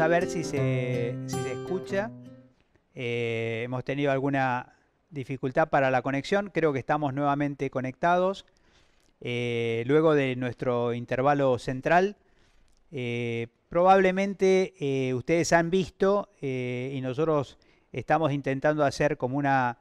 a ver si se, si se escucha. Eh, hemos tenido alguna dificultad para la conexión. Creo que estamos nuevamente conectados. Eh, luego de nuestro intervalo central, eh, probablemente ustedes han visto y nosotros estamos intentando hacer como una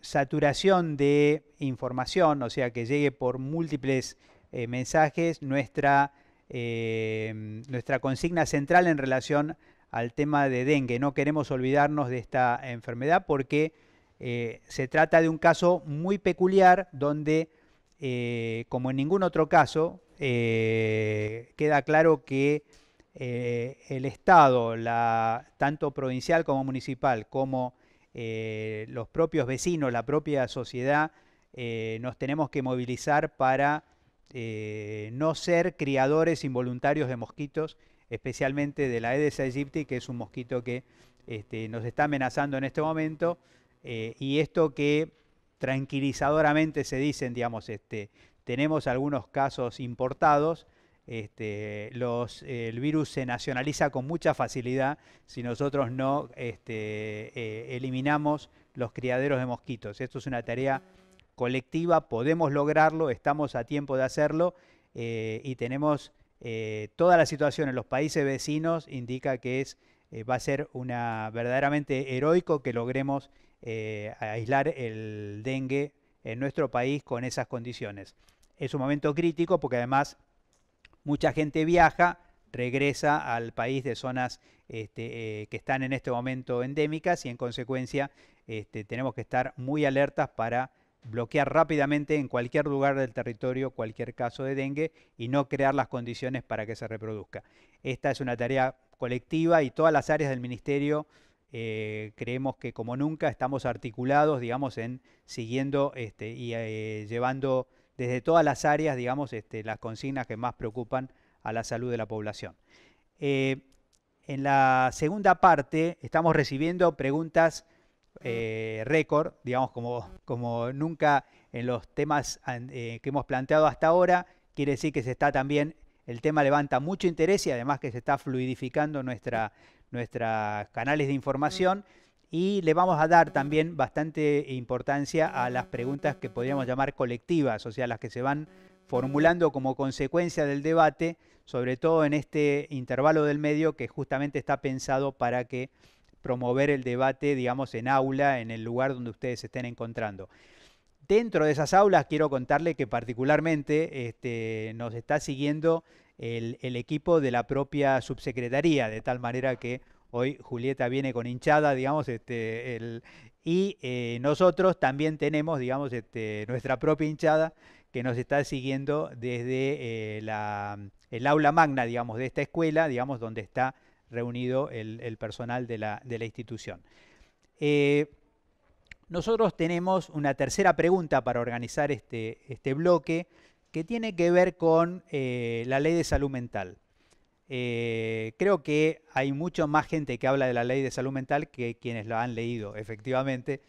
saturación de información, o sea, que llegue por múltiples mensajes nuestra Em, nuestra consigna central en relación al tema de dengue. No queremos olvidarnos de esta enfermedad porque eh, se trata de un caso muy peculiar donde, eh, como en ningún otro caso, eh, queda claro que el Estado, tanto provincial como municipal, como los propios vecinos, la propia sociedad, nos tenemos que movilizar para eh, no ser criadores involuntarios de mosquitos, especialmente de la Aedes aegypti, que es un mosquito que este, nos está amenazando en este momento. Eh, y esto que tranquilizadoramente se dicen, digamos, este, tenemos algunos casos importados, este, el virus se nacionaliza con mucha facilidad si nosotros no eh, eliminamos los criaderos de mosquitos. Esto es una tarea colectiva, podemos lograrlo, estamos a tiempo de hacerlo eh, y tenemos eh, toda la situación en los países vecinos indica que es, eh, va a ser una, verdaderamente heroico que logremos aislar el dengue en nuestro país con esas condiciones. Es un momento crítico porque además mucha gente viaja, regresa al país de zonas este, que están en este momento endémicas y en consecuencia este, tenemos que estar muy alertas para bloquear rápidamente en cualquier lugar del territorio cualquier caso de dengue y no crear las condiciones para que se reproduzca. Esta es una tarea colectiva y todas las áreas del Ministerio eh, creemos que como nunca estamos articulados, digamos, en siguiendo este, y eh, llevando desde todas las áreas, digamos, este, las consignas que más preocupan a la salud de la población. Eh, en la segunda parte estamos recibiendo preguntas eh, récord, digamos, como, como nunca en los temas eh, que hemos planteado hasta ahora. Quiere decir que se está también, el tema levanta mucho interés y además que se está fluidificando nuestra, nuestros canales de información. Y le vamos a dar también bastante importancia a las preguntas que podríamos llamar colectivas, o sea, las que se van formulando como consecuencia del debate, sobre todo en este intervalo del medio que justamente está pensado para que promover el debate, digamos, en aula, en el lugar donde ustedes se estén encontrando. Dentro de esas aulas quiero contarle que particularmente este, nos está siguiendo el, equipo de la propia subsecretaría, de tal manera que hoy Julieta viene con hinchada, digamos, este, y eh, nosotros también tenemos, digamos, este, nuestra propia hinchada que nos está siguiendo desde eh, la, el aula magna, digamos, de esta escuela, digamos, donde está reunido el, personal de la, institución. Eh, nosotros tenemos una tercera pregunta para organizar este, este bloque que tiene que ver con eh, la ley de salud mental. Eh, creo que hay mucho más gente que habla de la ley de salud mental que quienes la han leído, efectivamente.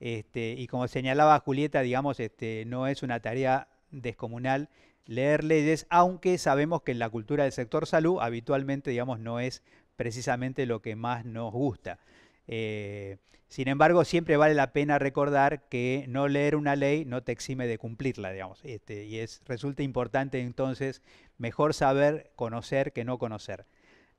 Este, y como señalaba Julieta, digamos, este, no es una tarea descomunal leer leyes, aunque sabemos que en la cultura del sector salud habitualmente, digamos, no es precisamente lo que más nos gusta. Eh, sin embargo, siempre vale la pena recordar que no leer una ley no te exime de cumplirla, digamos. Este, y es, resulta importante entonces mejor saber conocer que no conocer.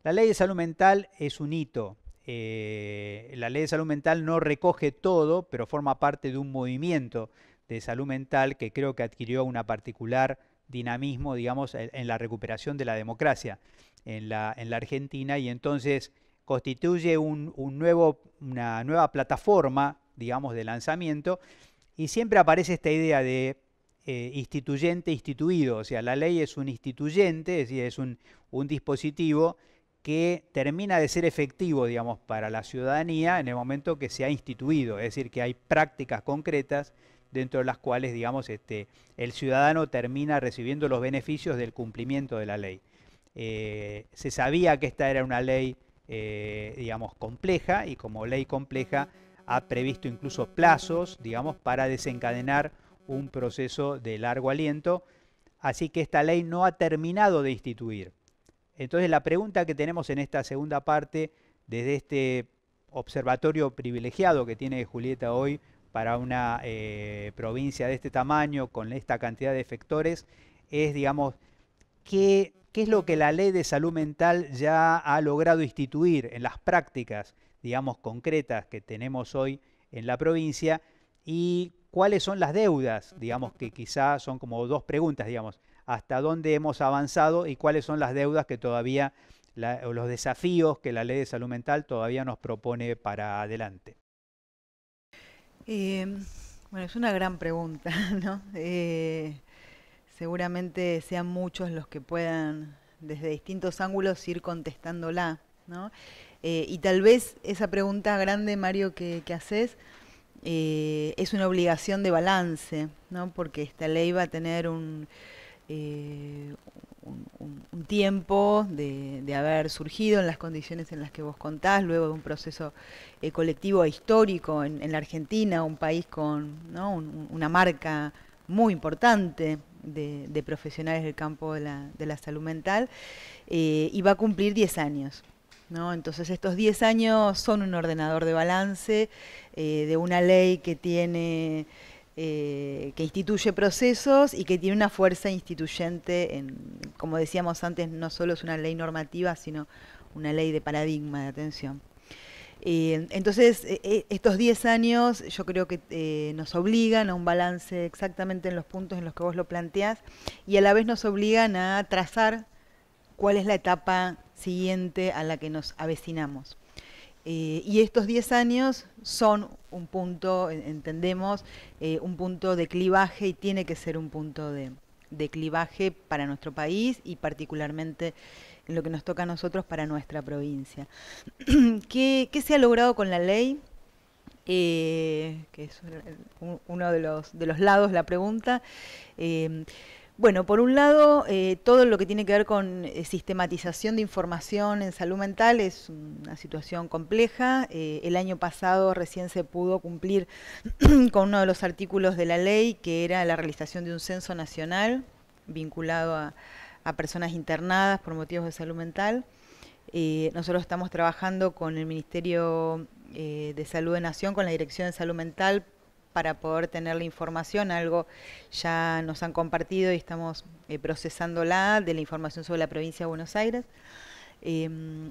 La ley de salud mental es un hito. Eh, la ley de salud mental no recoge todo, pero forma parte de un movimiento de salud mental que creo que adquirió una particular dinamismo, digamos, en la recuperación de la democracia en la, Argentina y entonces constituye un, nuevo, una nueva plataforma, digamos, de lanzamiento y siempre aparece esta idea de eh, instituyente instituido, o sea, la ley es un instituyente, es decir, es un, un dispositivo que termina de ser efectivo, digamos, para la ciudadanía en el momento que se ha instituido, es decir, que hay prácticas concretas dentro de las cuales, digamos, este, el ciudadano termina recibiendo los beneficios del cumplimiento de la ley. Eh, se sabía que esta era una ley, eh, digamos, compleja y como ley compleja ha previsto incluso plazos, digamos, para desencadenar un proceso de largo aliento, así que esta ley no ha terminado de instituir. Entonces la pregunta que tenemos en esta segunda parte, desde este observatorio privilegiado que tiene Julieta hoy para una eh, provincia de este tamaño, con esta cantidad de efectores, es, digamos, qué, es lo que la ley de salud mental ya ha logrado instituir en las prácticas, digamos, concretas que tenemos hoy en la provincia y cuáles son las deudas, digamos, que quizás son como dos preguntas, digamos, hasta dónde hemos avanzado y cuáles son las deudas que todavía, o los desafíos que la ley de salud mental todavía nos propone para adelante. Eh, bueno, es una gran pregunta, ¿no? Eh, seguramente sean muchos los que puedan desde distintos ángulos ir contestándola, ¿no? Eh, y tal vez esa pregunta grande, Mario, que, haces, es una obligación de balance, ¿no? Porque esta ley va a tener un, un, tiempo de, haber surgido en las condiciones en las que vos contás, luego de un proceso eh, colectivo e histórico en, la Argentina, un país con una marca muy importante de, profesionales del campo de la, salud mental, eh, y va a cumplir 10 años. Entonces estos 10 años son un ordenador de balance, eh, de una ley que tiene... Eh, que instituye procesos y que tiene una fuerza instituyente, en, como decíamos antes, no solo es una ley normativa, sino una ley de paradigma de atención. Eh, entonces, eh, estos 10 años yo creo que nos obligan a un balance exactamente en los puntos en los que vos lo planteás y a la vez nos obligan a trazar cuál es la etapa siguiente a la que nos avecinamos. Eh, y estos 10 años son un punto, entendemos, eh, un punto de clivaje y tiene que ser un punto de, clivaje para nuestro país y particularmente en lo que nos toca a nosotros para nuestra provincia. ¿Qué, se ha logrado con la ley? Eh, que es uno de los, de los lados la pregunta. Bueno, por un lado, eh, todo lo que tiene que ver con eh, sistematización de información en salud mental es una situación compleja. Eh, el año pasado recién se pudo cumplir con uno de los artículos de la ley, que era la realización de un censo nacional vinculado a, a personas internadas por motivos de salud mental. nosotros estamos trabajando con el Ministerio de Salud de Nación, con la Dirección de Salud Mental, para poder tener la información, algo ya nos han compartido y estamos eh, procesándola de la información sobre la provincia de Buenos Aires. Em,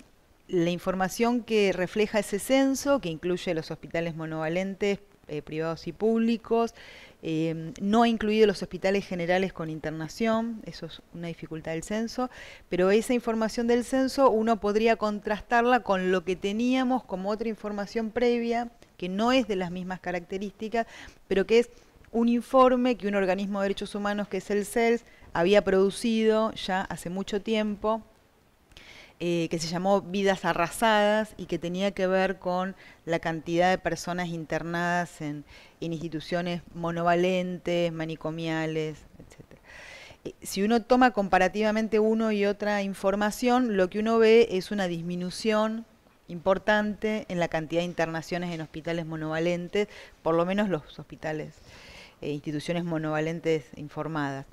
la información que refleja ese censo, que incluye los hospitales monovalentes, eh, privados y públicos, em, no ha incluido los hospitales generales con internación, eso es una dificultad del censo, pero esa información del censo uno podría contrastarla con lo que teníamos como otra información previa que no es de las mismas características, pero que es un informe que un organismo de derechos humanos que es el CELS había producido ya hace mucho tiempo, eh, que se llamó Vidas Arrasadas y que tenía que ver con la cantidad de personas internadas en, instituciones monovalentes, manicomiales, etc. Eh, si uno toma comparativamente uno y otra información, lo que uno ve es una disminución importante en la cantidad de internaciones en hospitales monovalentes, por lo menos los hospitales, e instituciones monovalentes informadas.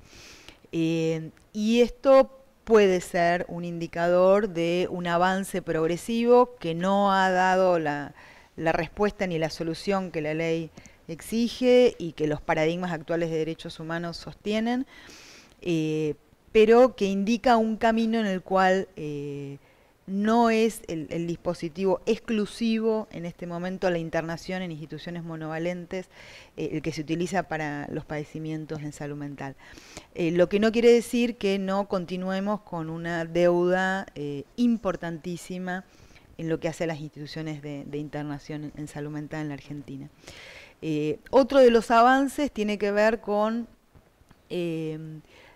Eh, y esto puede ser un indicador de un avance progresivo que no ha dado la, respuesta ni la solución que la ley exige y que los paradigmas actuales de derechos humanos sostienen, eh, pero que indica un camino en el cual no es el, dispositivo exclusivo en este momento la internación en instituciones monovalentes, eh, el que se utiliza para los padecimientos en salud mental. Eh, lo que no quiere decir que no continuemos con una deuda eh, importantísima en lo que hace las instituciones de, internación en, salud mental en la Argentina. otro de los avances tiene que ver con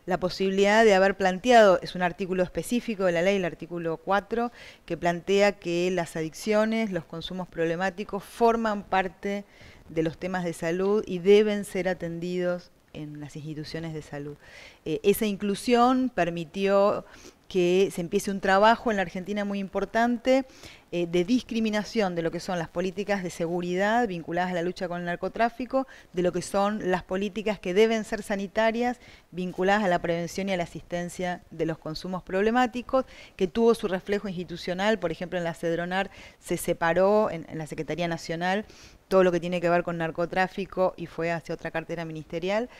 la posibilidad de haber planteado, es un artículo específico de la ley, el artículo 4, que plantea que las adicciones, los consumos problemáticos forman parte de los temas de salud y deben ser atendidos en las instituciones de salud. Eh, esa inclusión permitió que se empiece un trabajo en la Argentina muy importante eh, de discriminación de lo que son las políticas de seguridad vinculadas a la lucha con el narcotráfico, de lo que son las políticas que deben ser sanitarias vinculadas a la prevención y a la asistencia de los consumos problemáticos, que tuvo su reflejo institucional, por ejemplo en la Cedronar se separó en, la Secretaría Nacional todo lo que tiene que ver con narcotráfico y fue hacia otra cartera ministerial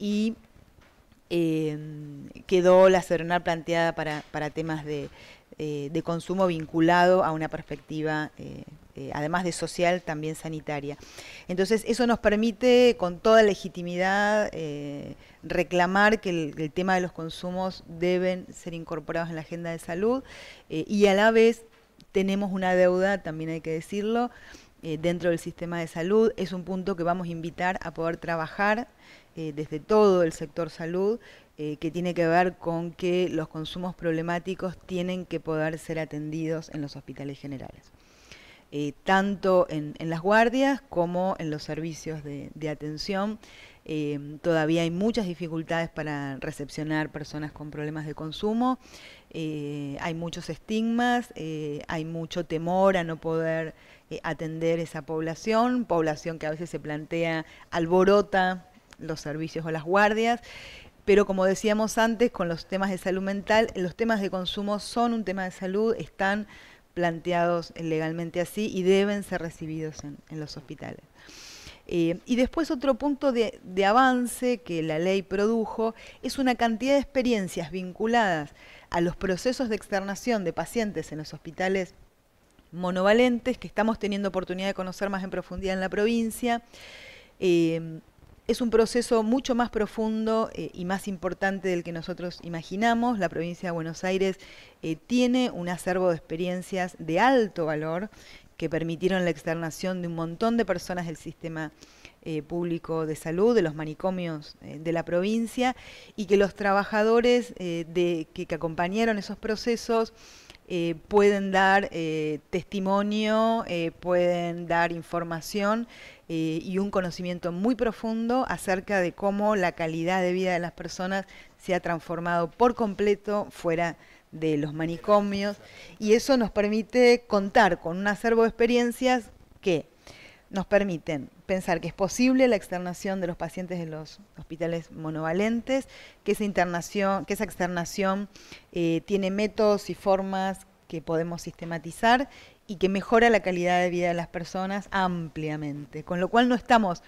y Em, quedó la serenal planteada para, temas eh, de, consumo vinculado a una perspectiva, eh, eh, además de social, también sanitaria. Entonces, eso nos permite con toda legitimidad reclamar que el, tema de los consumos deben ser incorporados en la agenda de salud y a la vez tenemos una deuda, también hay que decirlo, dentro del sistema de salud. Es un punto que vamos a invitar a poder trabajar eh, desde todo el sector salud eh, que tiene que ver con que los consumos problemáticos tienen que poder ser atendidos en los hospitales generales, eh, tanto en, las guardias como en los servicios de, atención. todavía hay muchas dificultades para recepcionar personas con problemas de consumo, hay muchos estigmas, hay mucho temor a no poder atender esa población, población que a veces se plantea alborota los servicios o las guardias. Pero como decíamos antes, con los temas de salud mental, los temas de consumo son un tema de salud, están planteados legalmente así y deben ser recibidos en, los hospitales. Eh, y después otro punto de, avance que la ley produjo es una cantidad de experiencias vinculadas a los procesos de externación de pacientes en los hospitales monovalentes que estamos teniendo oportunidad de conocer más en profundidad en la provincia. Eh, es un proceso mucho más profundo eh, y más importante del que nosotros imaginamos. La provincia de Buenos Aires eh, tiene un acervo de experiencias de alto valor que permitieron la externación de un montón de personas del sistema eh, público de salud, de los manicomios de la provincia, y que los trabajadores que, acompañaron esos procesos eh, pueden dar eh, testimonio, eh, pueden dar información y un conocimiento muy profundo acerca de cómo la calidad de vida de las personas se ha transformado por completo fuera de los manicomios y eso nos permite contar con un acervo de experiencias que nos permiten pensar que es posible la externación de los pacientes de los hospitales monovalentes, que esa, internación, que esa externación eh, tiene métodos y formas que podemos sistematizar y que mejora la calidad de vida de las personas ampliamente. Con lo cual no estamos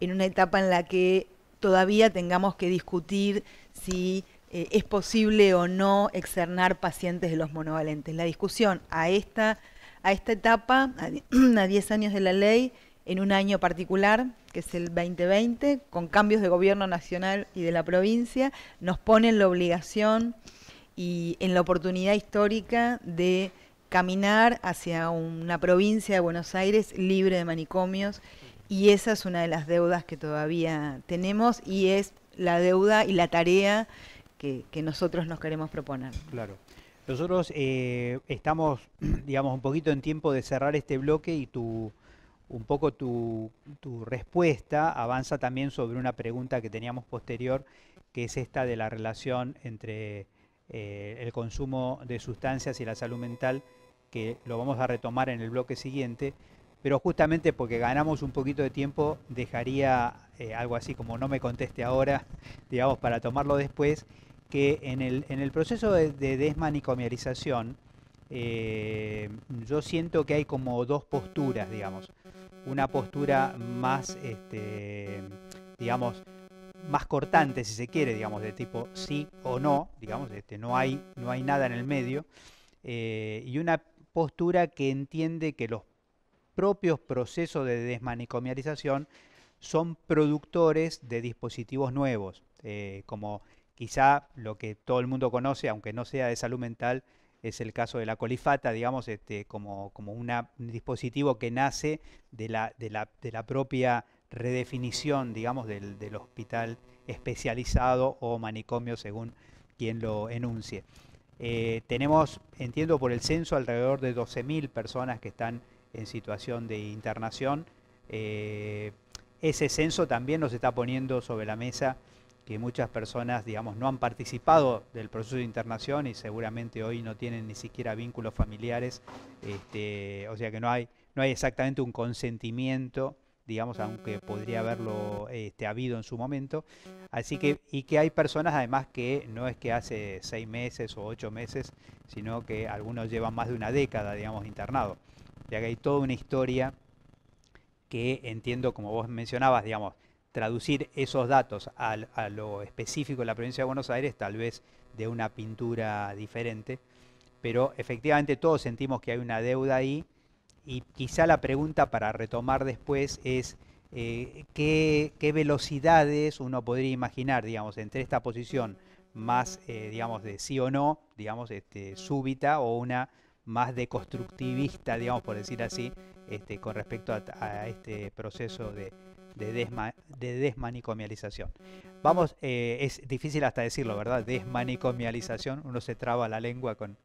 en una etapa en la que todavía tengamos que discutir si eh, es posible o no externar pacientes de los monovalentes. La discusión a esta a esta etapa, a 10 años de la ley, en un año particular, que es el 2020, con cambios de gobierno nacional y de la provincia, nos pone la obligación y en la oportunidad histórica de caminar hacia una provincia de Buenos Aires libre de manicomios y esa es una de las deudas que todavía tenemos y es la deuda y la tarea que, que nosotros nos queremos proponer. Claro. Nosotros eh, estamos, digamos, un poquito en tiempo de cerrar este bloque y tu, un poco tu, respuesta avanza también sobre una pregunta que teníamos posterior, que es esta de la relación entre eh, el consumo de sustancias y la salud mental, que lo vamos a retomar en el bloque siguiente, pero justamente porque ganamos un poquito de tiempo, dejaría eh, algo así como no me conteste ahora, digamos, para tomarlo después que en el, en el proceso de, desmanicomiarización eh, yo siento que hay como dos posturas, digamos. Una postura más, este, digamos, más cortante, si se quiere, digamos, de tipo sí o no, digamos, este, no, hay, no hay nada en el medio, eh, y una postura que entiende que los propios procesos de desmanicomialización son productores de dispositivos nuevos, eh, como quizá lo que todo el mundo conoce, aunque no sea de salud mental, es el caso de la colifata, digamos, este, como, como un dispositivo que nace de la, de la, propia redefinición, digamos, del, hospital especializado o manicomio, según quien lo enuncie. Eh, tenemos, entiendo por el censo, alrededor de 12.000 personas que están en situación de internación. Eh, ese censo también nos está poniendo sobre la mesa que muchas personas, digamos, no han participado del proceso de internación y seguramente hoy no tienen ni siquiera vínculos familiares, este, o sea que no hay, no hay exactamente un consentimiento digamos, aunque podría haberlo este, habido en su momento. Así que, y que hay personas además que no es que hace seis meses o ocho meses, sino que algunos llevan más de una década, digamos, internado. Ya que hay toda una historia que entiendo, como vos mencionabas, digamos, traducir esos datos a, lo específico de la provincia de Buenos Aires, tal vez de una pintura diferente, pero efectivamente todos sentimos que hay una deuda ahí y quizá la pregunta para retomar después es eh, ¿qué, velocidades uno podría imaginar, digamos, entre esta posición más, eh, digamos, de sí o no, digamos, este, súbita o una más deconstructivista, digamos, por decir así, este, con respecto a este proceso de, de, desmanicomialización. Vamos, eh, es difícil hasta decirlo, ¿verdad? Desmanicomialización, uno se traba la lengua con...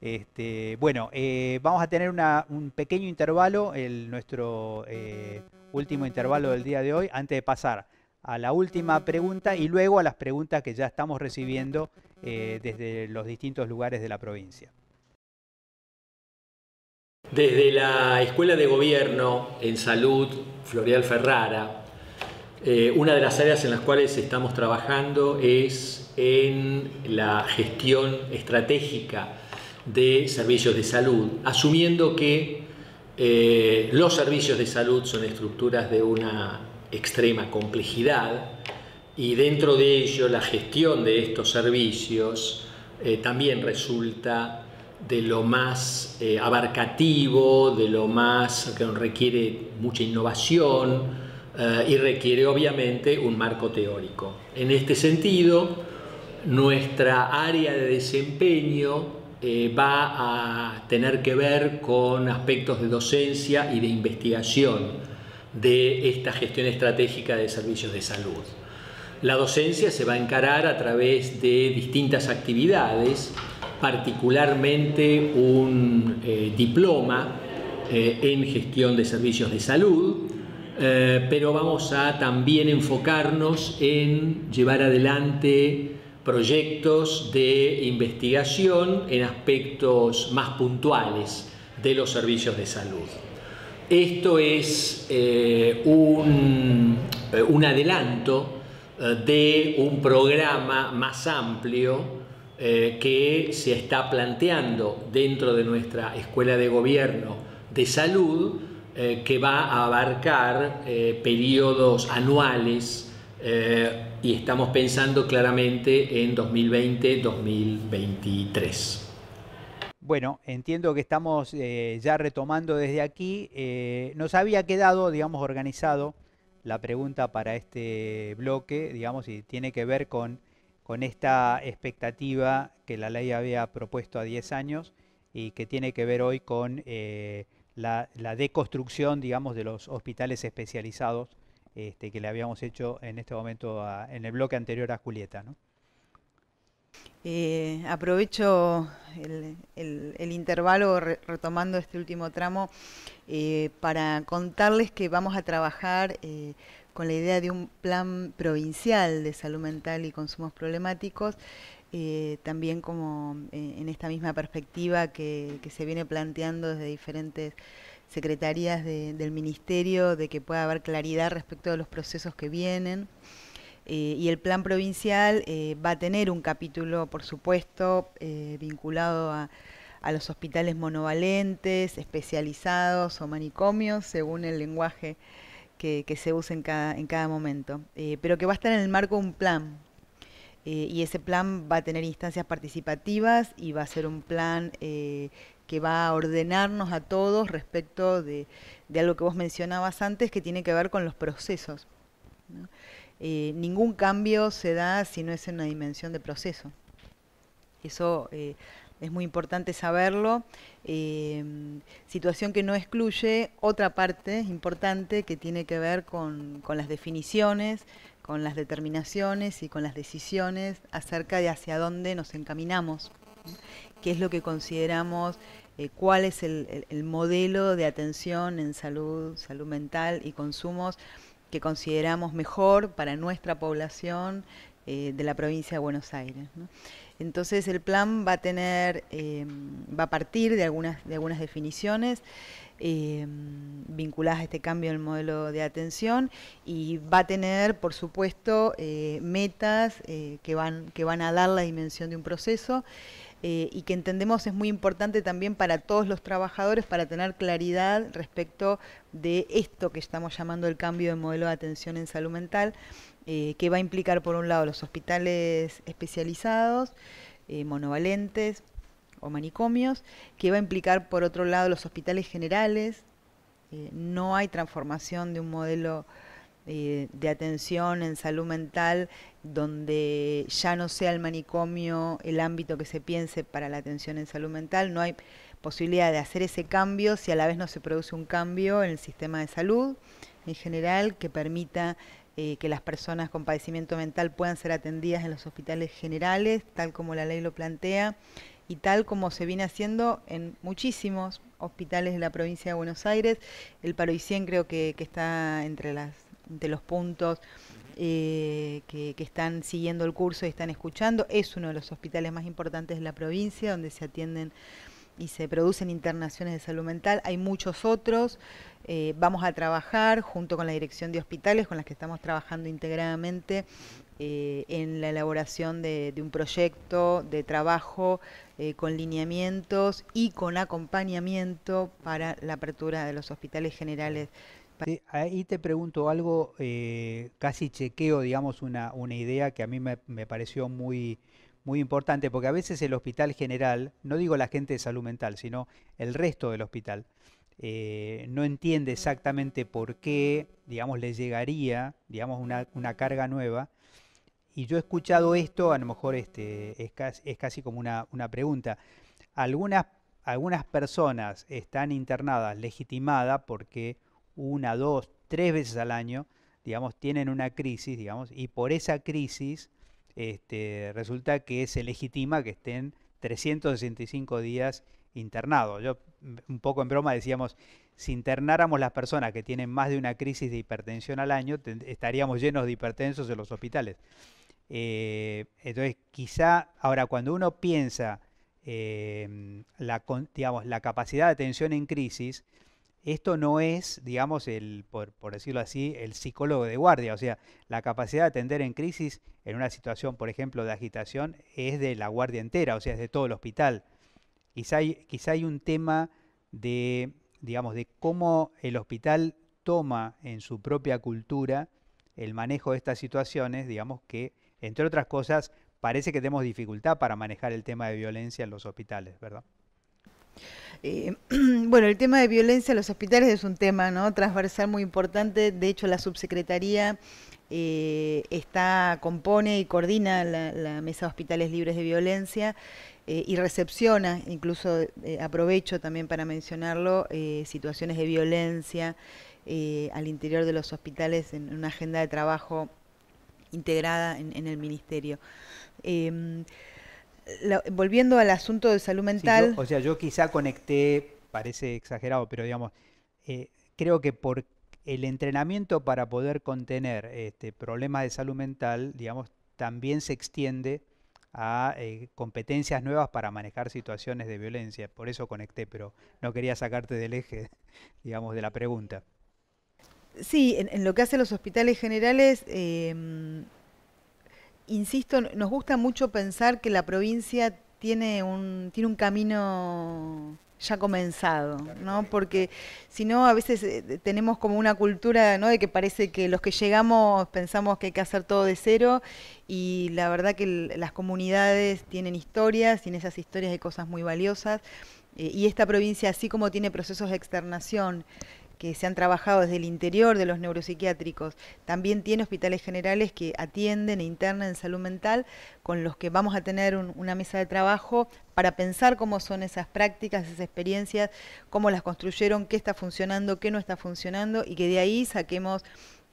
Este, bueno, eh, vamos a tener un pequeño intervalo, el, nuestro eh, último intervalo del día de hoy, antes de pasar a la última pregunta y luego a las preguntas que ya estamos recibiendo desde los distintos lugares de la provincia. Desde la Escuela de Gobierno en Salud, Florial Ferrara, eh, una de las áreas en las cuales estamos trabajando es en la gestión estratégica de servicios de salud, asumiendo que eh, los servicios de salud son estructuras de una extrema complejidad y dentro de ello la gestión de estos servicios eh, también resulta de lo más eh, abarcativo, de lo más que requiere mucha innovación eh, y requiere obviamente un marco teórico. En este sentido, nuestra área de desempeño eh, va a tener que ver con aspectos de docencia y de investigación de esta gestión estratégica de servicios de salud. La docencia se va a encarar a través de distintas actividades, particularmente un eh, diploma eh, en gestión de servicios de salud, eh, pero vamos a también enfocarnos en llevar adelante proyectos de investigación en aspectos más puntuales de los servicios de salud. Esto es un, adelanto de un programa más amplio eh, que se está planteando dentro de nuestra Escuela de Gobierno de Salud, eh, que va a abarcar eh, periodos anuales y estamos pensando claramente en 2020-2023. Bueno, entiendo que estamos ya retomando desde aquí. nos había quedado, digamos, organizado la pregunta para este bloque, digamos, y tiene que ver con con esta expectativa que la ley había propuesto a 10 años y que tiene que ver hoy con eh, la, deconstrucción, digamos, de los hospitales especializados este, que le habíamos hecho en este momento en el bloque anterior a Julieta. Eh, aprovecho el, intervalo retomando este último tramo eh, para contarles que vamos a trabajar con la idea de un plan provincial de salud mental y consumos problemáticos, eh, también como eh, en esta misma perspectiva que, se viene planteando desde diferentes secretarías del ministerio, de que pueda haber claridad respecto de los procesos que vienen. Eh, y el plan provincial va a tener un capítulo, por supuesto, vinculado a, a, los hospitales monovalentes, especializados o manicomios, según el lenguaje que, se usen en cada, en cada momento, eh, pero que va a estar en el marco de un plan. Eh, y ese plan va a tener instancias participativas y va a ser un plan eh, que va a ordenarnos a todos respecto de, algo que vos mencionabas antes que tiene que ver con los procesos. ningún cambio se da si no es en una dimensión de proceso. Eso es muy importante saberlo, eh, situación que no excluye otra parte importante que tiene que ver con, las definiciones, con las determinaciones y con las decisiones acerca de hacia dónde nos encaminamos, qué es lo que consideramos, eh, cuál es el, modelo de atención en salud, salud mental y consumos que consideramos mejor para nuestra población eh, de la provincia de Buenos Aires. Entonces el plan va a tener, em, va a partir de algunas, de algunas definiciones em, vinculadas a este cambio del modelo de atención y va a tener, por supuesto, eh, metas eh, que, van, a dar la dimensión de un proceso. Eh, y que entendemos es muy importante también para todos los trabajadores para tener claridad respecto de esto que estamos llamando el cambio de modelo de atención en salud mental, eh, que va a implicar por un lado los hospitales especializados, eh, monovalentes o manicomios, que va a implicar por otro lado los hospitales generales. Eh, no hay transformación de un modelo de atención en salud mental donde ya no sea el manicomio el ámbito que se piense para la atención en salud mental. No hay posibilidad de hacer ese cambio si a la vez no se produce un cambio en el sistema de salud en general que permita eh, que las personas con padecimiento mental puedan ser atendidas en los hospitales generales, tal como la ley lo plantea, y tal como se viene haciendo en muchísimos hospitales de la provincia de Buenos Aires. El Paro Cien creo que, está entre, los puntos eh, que, que, están siguiendo el curso y están escuchando. Es uno de los hospitales más importantes de la provincia donde se atienden y se producen internaciones de salud mental. Hay muchos otros. Eh, vamos a trabajar junto con la dirección de hospitales con las que estamos trabajando integradamente eh, en la elaboración de, un proyecto de trabajo eh, con lineamientos y con acompañamiento para la apertura de los hospitales generales. ahí te pregunto algo, casi chequeo, digamos, una, una idea que a mí me, me pareció muy muy importante, porque a veces el hospital general, no digo la gente de salud mental, sino el resto del hospital, eh, no entiende exactamente por qué, digamos, le llegaría, digamos, una, carga nueva. Y yo he escuchado esto, a lo mejor este, es, casi, es casi como una, una pregunta. Algunas, algunas personas están internadas legitimadas porque una, dos, tres veces al año, digamos, tienen una crisis, digamos, y por esa crisis este, resulta que se legitima que estén 365 días internados. Yo, un poco en broma, decíamos, si internáramos las personas que tienen más de una crisis de hipertensión al año, estaríamos llenos de hipertensos en los hospitales. Eh, entonces, quizá, ahora, cuando uno piensa eh, la capacidad de atención en crisis, esto no es, digamos, el, por, decirlo así, el psicólogo de guardia. O sea, la capacidad de atender en crisis en una situación, por ejemplo, de agitación, es de la guardia entera, o sea, es de todo el hospital. Quizá hay, quizá hay un tema de, digamos, de cómo el hospital toma en su propia cultura el manejo de estas situaciones, digamos que, entre otras cosas, parece que tenemos dificultad para manejar el tema de violencia en los hospitales, ¿verdad? Eh, bueno, el tema de violencia en los hospitales es un tema ¿no? transversal muy importante. De hecho, la subsecretaría eh, está, compone y coordina la, Mesa de Hospitales Libres de Violencia eh, y recepciona, incluso aprovecho también para mencionarlo, situaciones de violencia al interior de los hospitales en una agenda de trabajo integrada en, en el ministerio. Em, volviendo al asunto de salud mental. o sea, yo quizá conecté, parece exagerado, pero digamos, eh, creo que por el entrenamiento para poder contener este, problemas de salud mental, digamos, también se extiende a eh, competencias nuevas para manejar situaciones de violencia. Por eso conecté, pero no quería sacarte del eje, digamos, de la pregunta. Sí, en, lo que hacen los hospitales generales, em, insisto, nos gusta mucho pensar que la provincia tiene un, tiene un camino ya comenzado, ¿no? Porque si no, a veces eh, tenemos como una cultura, ¿no? De que parece que los que llegamos pensamos que hay que hacer todo de cero y la verdad que las comunidades tienen historias y en esas historias hay cosas muy valiosas. Eh, y esta provincia, así como tiene procesos de externación que se han trabajado desde el interior de los neuropsiquiátricos. También tiene hospitales generales que atienden e internan en salud mental, con los que vamos a tener una mesa de trabajo para pensar cómo son esas prácticas, esas experiencias, cómo las construyeron, qué está funcionando, qué no está funcionando, y que de ahí saquemos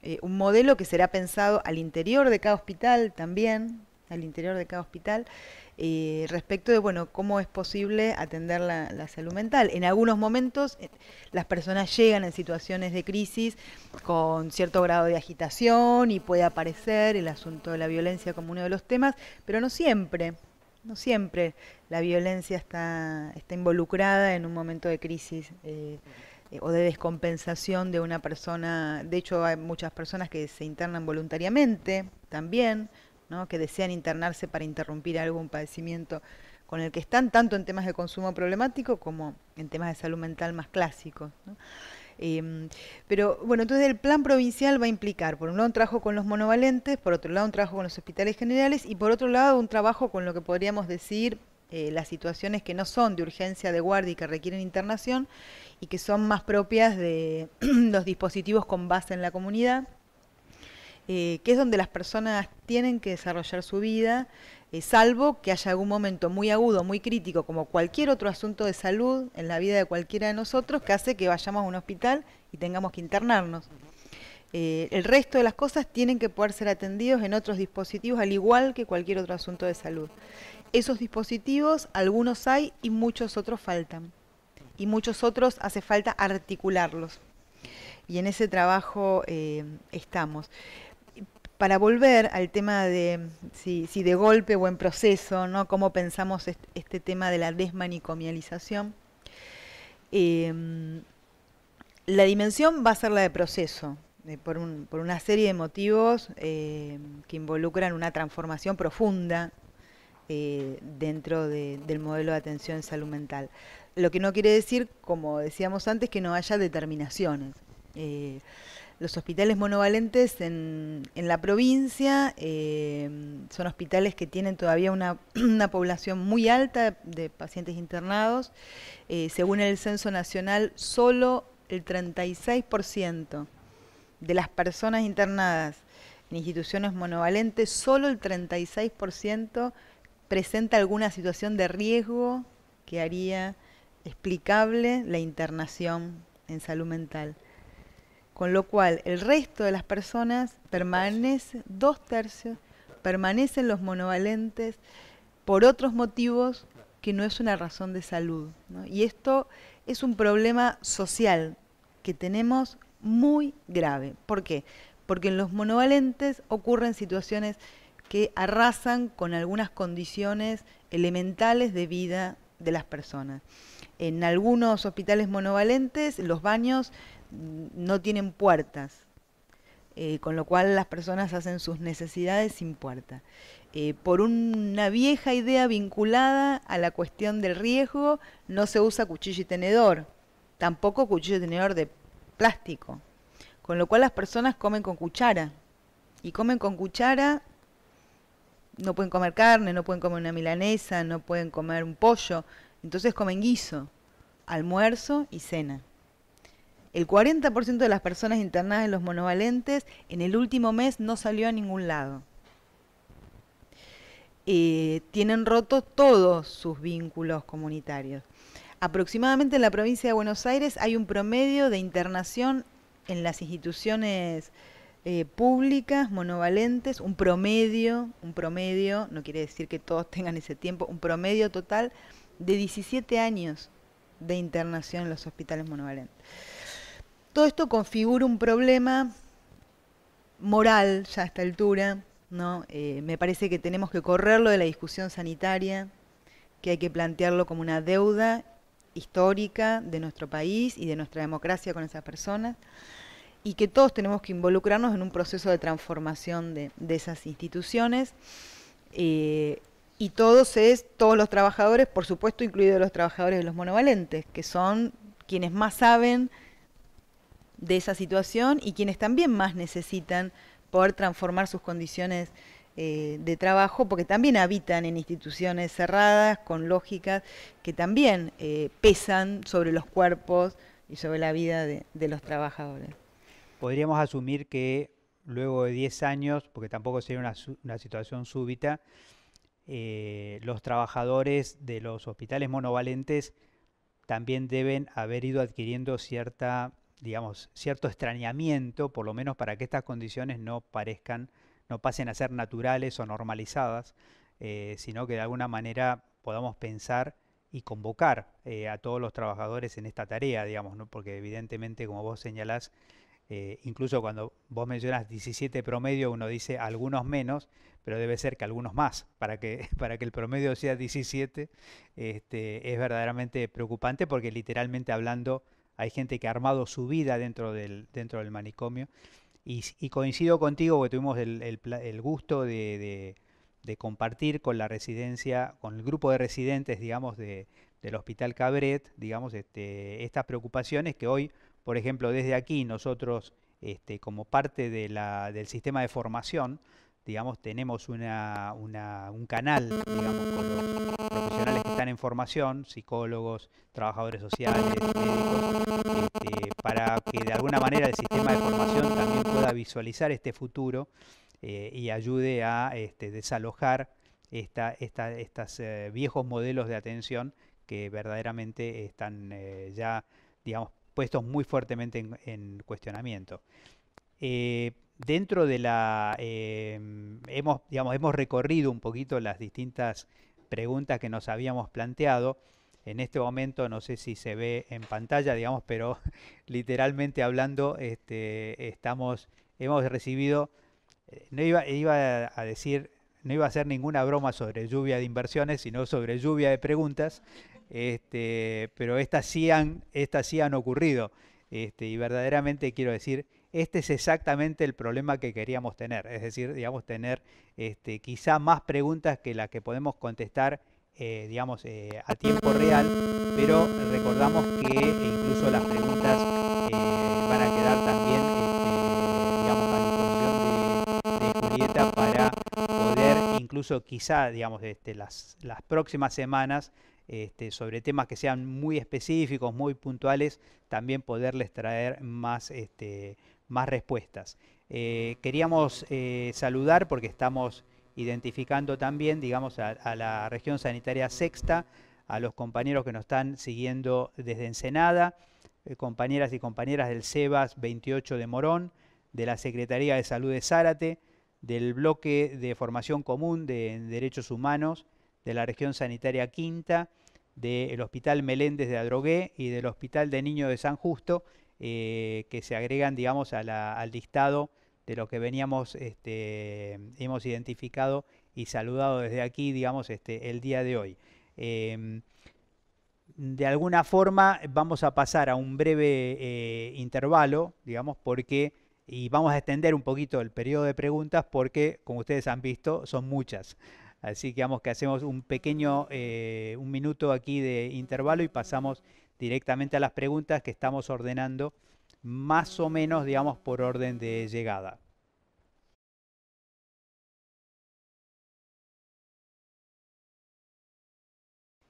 eh, un modelo que será pensado al interior de cada hospital también, al interior de cada hospital eh, respecto de bueno, cómo es posible atender la, salud mental. En algunos momentos eh, las personas llegan en situaciones de crisis con cierto grado de agitación y puede aparecer el asunto de la violencia como uno de los temas, pero no siempre. No siempre la violencia está, está involucrada en un momento de crisis. Eh, eh, o de descompensación de una persona. De hecho, hay muchas personas que se internan voluntariamente también que desean internarse para interrumpir algún padecimiento con el que están, tanto en temas de consumo problemático como en temas de salud mental más clásicos. Em, pero bueno, entonces el plan provincial va a implicar, por un lado, un trabajo con los monovalentes, por otro lado, un trabajo con los hospitales generales y por otro lado, un trabajo con lo que podríamos decir eh, las situaciones que no son de urgencia de guardia y que requieren internación y que son más propias de los dispositivos con base en la comunidad eh, que es donde las personas tienen que desarrollar su vida, eh, salvo que haya algún momento muy agudo, muy crítico, como cualquier otro asunto de salud en la vida de cualquiera de nosotros, que hace que vayamos a un hospital y tengamos que internarnos. Eh, el resto de las cosas tienen que poder ser atendidos en otros dispositivos, al igual que cualquier otro asunto de salud. Esos dispositivos, algunos hay y muchos otros faltan. Y muchos otros hace falta articularlos. Y en ese trabajo estamos para volver al tema de si, de golpe o en proceso, ¿no? cómo pensamos este, tema de la desmanicomialización, em, la dimensión va a ser la de proceso, por, una serie de motivos em, que involucran una transformación profunda eh, dentro del modelo de atención en salud mental. Lo que no quiere decir, como decíamos antes, que no haya determinaciones. Eh, los hospitales monovalentes en, la provincia eh, son hospitales que tienen todavía una, población muy alta de pacientes internados. Eh, según el Censo Nacional, solo el 36% de las personas internadas en instituciones monovalentes, solo el 36% presenta alguna situación de riesgo que haría explicable la internación en salud mental con lo cual el resto de las personas permanece, dos tercios, permanecen los monovalentes por otros motivos que no es una razón de salud. Y esto es un problema social que tenemos muy grave. ¿Por qué? Porque en los monovalentes ocurren situaciones que arrasan con algunas condiciones elementales de vida de las personas. En algunos hospitales monovalentes los baños no tienen puertas, eh, con lo cual las personas hacen sus necesidades sin puerta. Eh, por una vieja idea vinculada a la cuestión del riesgo, no se usa cuchillo y tenedor, tampoco cuchillo y tenedor de plástico, con lo cual las personas comen con cuchara. Y comen con cuchara, no pueden comer carne, no pueden comer una milanesa, no pueden comer un pollo, entonces comen guiso, almuerzo y cena. El 40% de las personas internadas en los monovalentes en el último mes no salió a ningún lado. Eh, tienen rotos todos sus vínculos comunitarios. Aproximadamente en la provincia de Buenos Aires hay un promedio de internación en las instituciones eh, públicas, monovalentes, un promedio, un promedio, no quiere decir que todos tengan ese tiempo, un promedio total de 17 años de internación en los hospitales monovalentes. Todo esto configura un problema moral ya a esta altura, ¿no? Eh, me parece que tenemos que correrlo de la discusión sanitaria, que hay que plantearlo como una deuda histórica de nuestro país y de nuestra democracia con esas personas, y que todos tenemos que involucrarnos en un proceso de transformación de, esas instituciones. Eh, y todos es, todos los trabajadores, por supuesto, incluidos los trabajadores de los monovalentes, que son quienes más saben de esa situación y quienes también más necesitan poder transformar sus condiciones eh, de trabajo, porque también habitan en instituciones cerradas, con lógicas que también eh, pesan sobre los cuerpos y sobre la vida de, los trabajadores. Podríamos asumir que luego de 10 años, porque tampoco sería una, situación súbita, eh, los trabajadores de los hospitales monovalentes también deben haber ido adquiriendo cierta digamos, cierto extrañamiento, por lo menos para que estas condiciones no parezcan, no pasen a ser naturales o normalizadas, eh, sino que de alguna manera podamos pensar y convocar eh, a todos los trabajadores en esta tarea, digamos, porque evidentemente, como vos señalás, eh, incluso cuando vos mencionas 17 promedio, uno dice algunos menos, pero debe ser que algunos más. Para que, para que el promedio sea 17, este, es verdaderamente preocupante porque literalmente hablando hay gente que ha armado su vida dentro del, dentro del manicomio. Y, coincido contigo que tuvimos el, gusto de, compartir con la residencia, con el grupo de residentes, digamos, de, del Hospital Cabret, digamos, este, estas preocupaciones que hoy, por ejemplo, desde aquí nosotros, este, como parte del sistema de formación, digamos, tenemos un canal, digamos, con los profesionales que están en formación, psicólogos, trabajadores sociales, médicos, este, para que de alguna manera el sistema de formación también pueda visualizar este futuro eh, y ayude a este, desalojar estos eh, viejos modelos de atención que verdaderamente están eh, ya, digamos, puestos muy fuertemente en, cuestionamiento dentro de la... Em, hemos, digamos, hemos recorrido un poquito las distintas preguntas que nos habíamos planteado. En este momento, no sé si se ve en pantalla, digamos, pero literalmente hablando, este, estamos, hemos recibido, eh, no iba, iba a decir, no iba a hacer ninguna broma sobre lluvia de inversiones, sino sobre lluvia de preguntas, este, pero estas sí han, estas ocurrido. Este, y verdaderamente quiero decir este es exactamente el problema que queríamos tener, es decir, digamos, tener este, quizá más preguntas que las que podemos contestar, eh, digamos, eh, a tiempo real, pero recordamos que incluso las preguntas eh, van a quedar también, este, digamos, a disposición de, Julieta para poder incluso quizá, digamos, este, las, las próximas semanas sobre temas que sean muy específicos, muy puntuales, también poderles traer más, este, más respuestas. Eh, queríamos eh, saludar porque estamos identificando también, digamos, a, la región sanitaria sexta, a los compañeros que nos están siguiendo desde Ensenada, eh, compañeras y compañeras del SEBAS 28 de Morón, de la Secretaría de Salud de Zárate, del bloque de formación común de derechos humanos de la región sanitaria quinta, del Hospital Meléndez de Adrogué y del Hospital de Niño de San Justo, eh, que se agregan, digamos, al listado de lo que veníamos, este, hemos identificado y saludado desde aquí, digamos, este, el día de hoy. Em, de alguna forma vamos a pasar a un breve eh, intervalo, digamos, porque, y vamos a extender un poquito el periodo de preguntas porque, como ustedes han visto, son muchas. Así que vamos que hacemos un pequeño, eh, un minuto aquí de intervalo y pasamos directamente a las preguntas que estamos ordenando más o menos, digamos, por orden de llegada.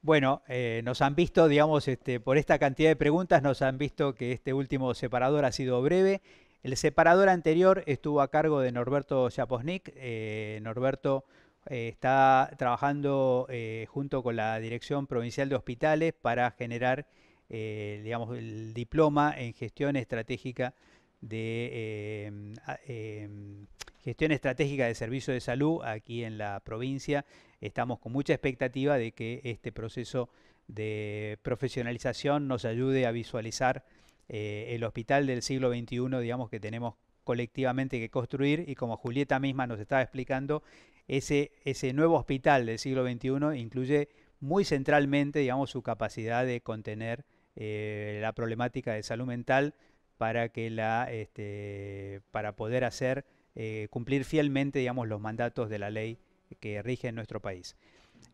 Bueno, eh, nos han visto, digamos, este, por esta cantidad de preguntas, nos han visto que este último separador ha sido breve. El separador anterior estuvo a cargo de Norberto Chaposnik. Eh, Norberto eh, está trabajando junto con la Dirección Provincial de Hospitales para generar eh, digamos, el diploma en gestión estratégica de em, em, gestión estratégica de servicio de salud aquí en la provincia. Estamos con mucha expectativa de que este proceso de profesionalización nos ayude a visualizar eh, el hospital del siglo XXI, digamos, que tenemos colectivamente que construir y como Julieta misma nos estaba explicando, ese, ese nuevo hospital del siglo XXI incluye muy centralmente, digamos, su capacidad de contener eh, la problemática de salud mental para que la este, para poder hacer eh, cumplir fielmente digamos los mandatos de la ley que rige en nuestro país.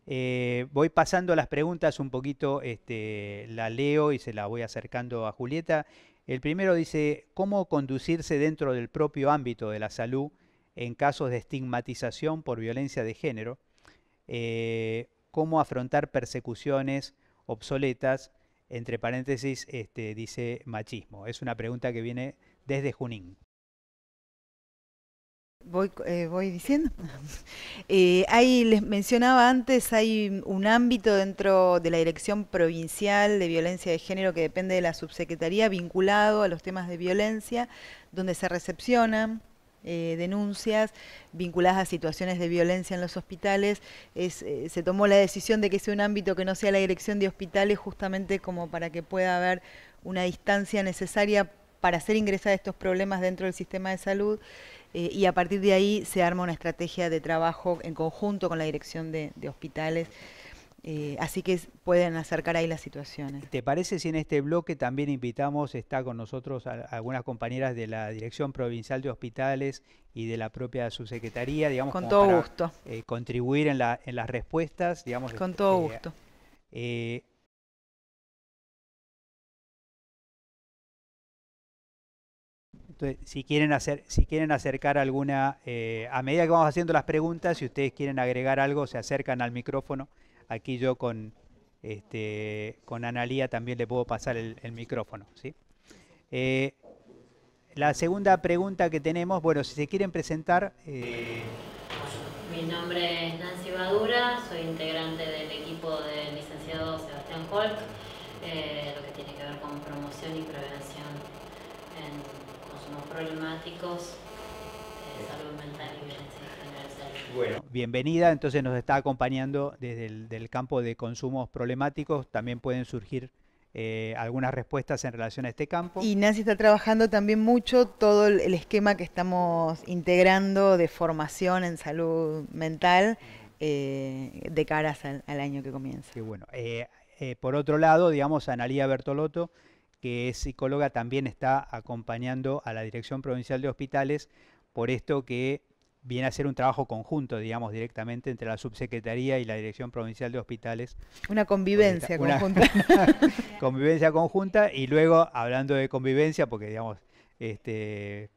Eh, voy pasando las preguntas un poquito, este, la leo y se la voy acercando a Julieta. El primero dice, ¿cómo conducirse dentro del propio ámbito de la salud en casos de estigmatización por violencia de género? ¿Cómo afrontar persecuciones obsoletas? entre paréntesis, este, dice machismo. Es una pregunta que viene desde Junín. Voy, eh, diciendo. Eh, les mencionaba antes, hay un ámbito dentro de la Dirección Provincial de Violencia de Género que depende de la subsecretaría vinculado a los temas de violencia, donde se recepcionan eh, denuncias vinculadas a situaciones de violencia en los hospitales. Eh, se tomó la decisión de que sea un ámbito que no sea la dirección de hospitales justamente como para que pueda haber una distancia necesaria para hacer ingresar estos problemas dentro del sistema de salud eh, y a partir de ahí se arma una estrategia de trabajo en conjunto con la dirección de hospitales. Eh, así que pueden acercar ahí las situaciones. Eh. ¿Te parece si en este bloque también invitamos, está con nosotros algunas compañeras de la Dirección Provincial de Hospitales y de la propia subsecretaría, digamos, para, eh, contribuir en, las respuestas, digamos. Con este, todo gusto. Entonces, si quieren, hacer, si quieren acercar alguna, a medida que vamos haciendo las preguntas, si ustedes quieren agregar algo, se acercan al micrófono aquí yo con, este, con Analía también le puedo pasar el, micrófono. ¿sí? Eh, la segunda pregunta que tenemos, bueno, si se quieren presentar... Eh, Mi nombre es Nancy Badura, soy integrante del equipo del licenciado Sebastián Holt, eh, lo que tiene que ver con promoción y prevención en consumos problemáticos, salud mental y bienestar. Bueno. Bienvenida, entonces nos está acompañando desde el campo de consumos problemáticos. También pueden surgir eh, algunas respuestas en relación a este campo. Y Nancy está trabajando también mucho todo el esquema que estamos integrando de formación en salud mental eh, de caras al, año que comienza. bueno. Eh, por otro lado, digamos, Analía Bertolotto, que es psicóloga, también está acompañando a la Dirección Provincial de Hospitales por esto que viene a ser un trabajo conjunto, digamos, directamente entre la subsecretaría y la Dirección Provincial de Hospitales. Una convivencia conjunta. convivencia conjunta y luego, hablando de convivencia, porque digamos, este,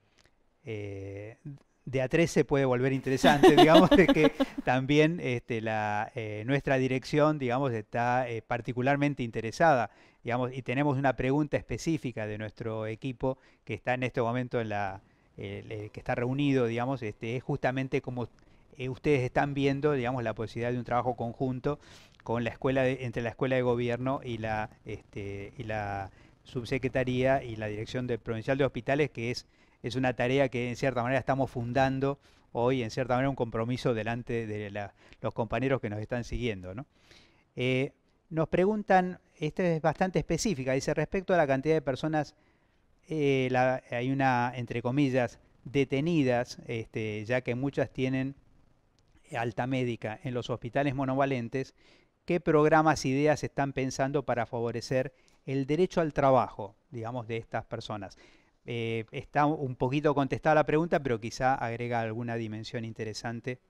eh, de a 13 se puede volver interesante, digamos, de que también este, la, eh, nuestra dirección, digamos, está eh, particularmente interesada, digamos, y tenemos una pregunta específica de nuestro equipo que está en este momento en la que está reunido, digamos, este, es justamente como eh, ustedes están viendo, digamos, la posibilidad de un trabajo conjunto con la escuela entre la escuela de gobierno y la este, subsecretaría y la dirección provincial de hospitales, que es es una tarea que en cierta manera estamos fundando hoy, en cierta manera un compromiso delante de los compañeros que nos están siguiendo, eh, nos preguntan, esta es bastante específica, dice respecto a la cantidad de personas eh, hay una, entre comillas, detenidas, este, ya que muchas tienen alta médica en los hospitales monovalentes, qué programas, ideas están pensando para favorecer el derecho al trabajo, digamos, de estas personas. Eh, está un poquito contestada la pregunta, pero quizá agrega alguna dimensión interesante.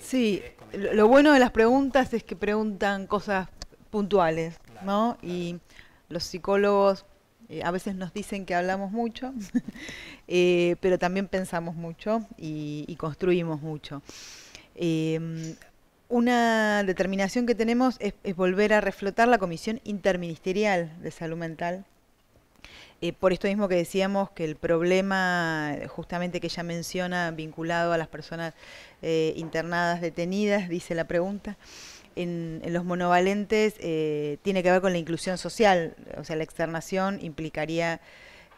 Sí, lo bueno de las preguntas es que preguntan cosas puntuales, ¿no? Y los psicólogos eh, a veces nos dicen que hablamos mucho, eh, pero también pensamos mucho y, construimos mucho. Eh, una determinación que tenemos es, volver a reflotar la Comisión Interministerial de Salud Mental. por esto mismo que decíamos que el problema justamente que ella menciona vinculado a las personas internadas, detenidas, dice la pregunta, en, los monovalentes eh, tiene que ver con la inclusión social, o sea, la externación implicaría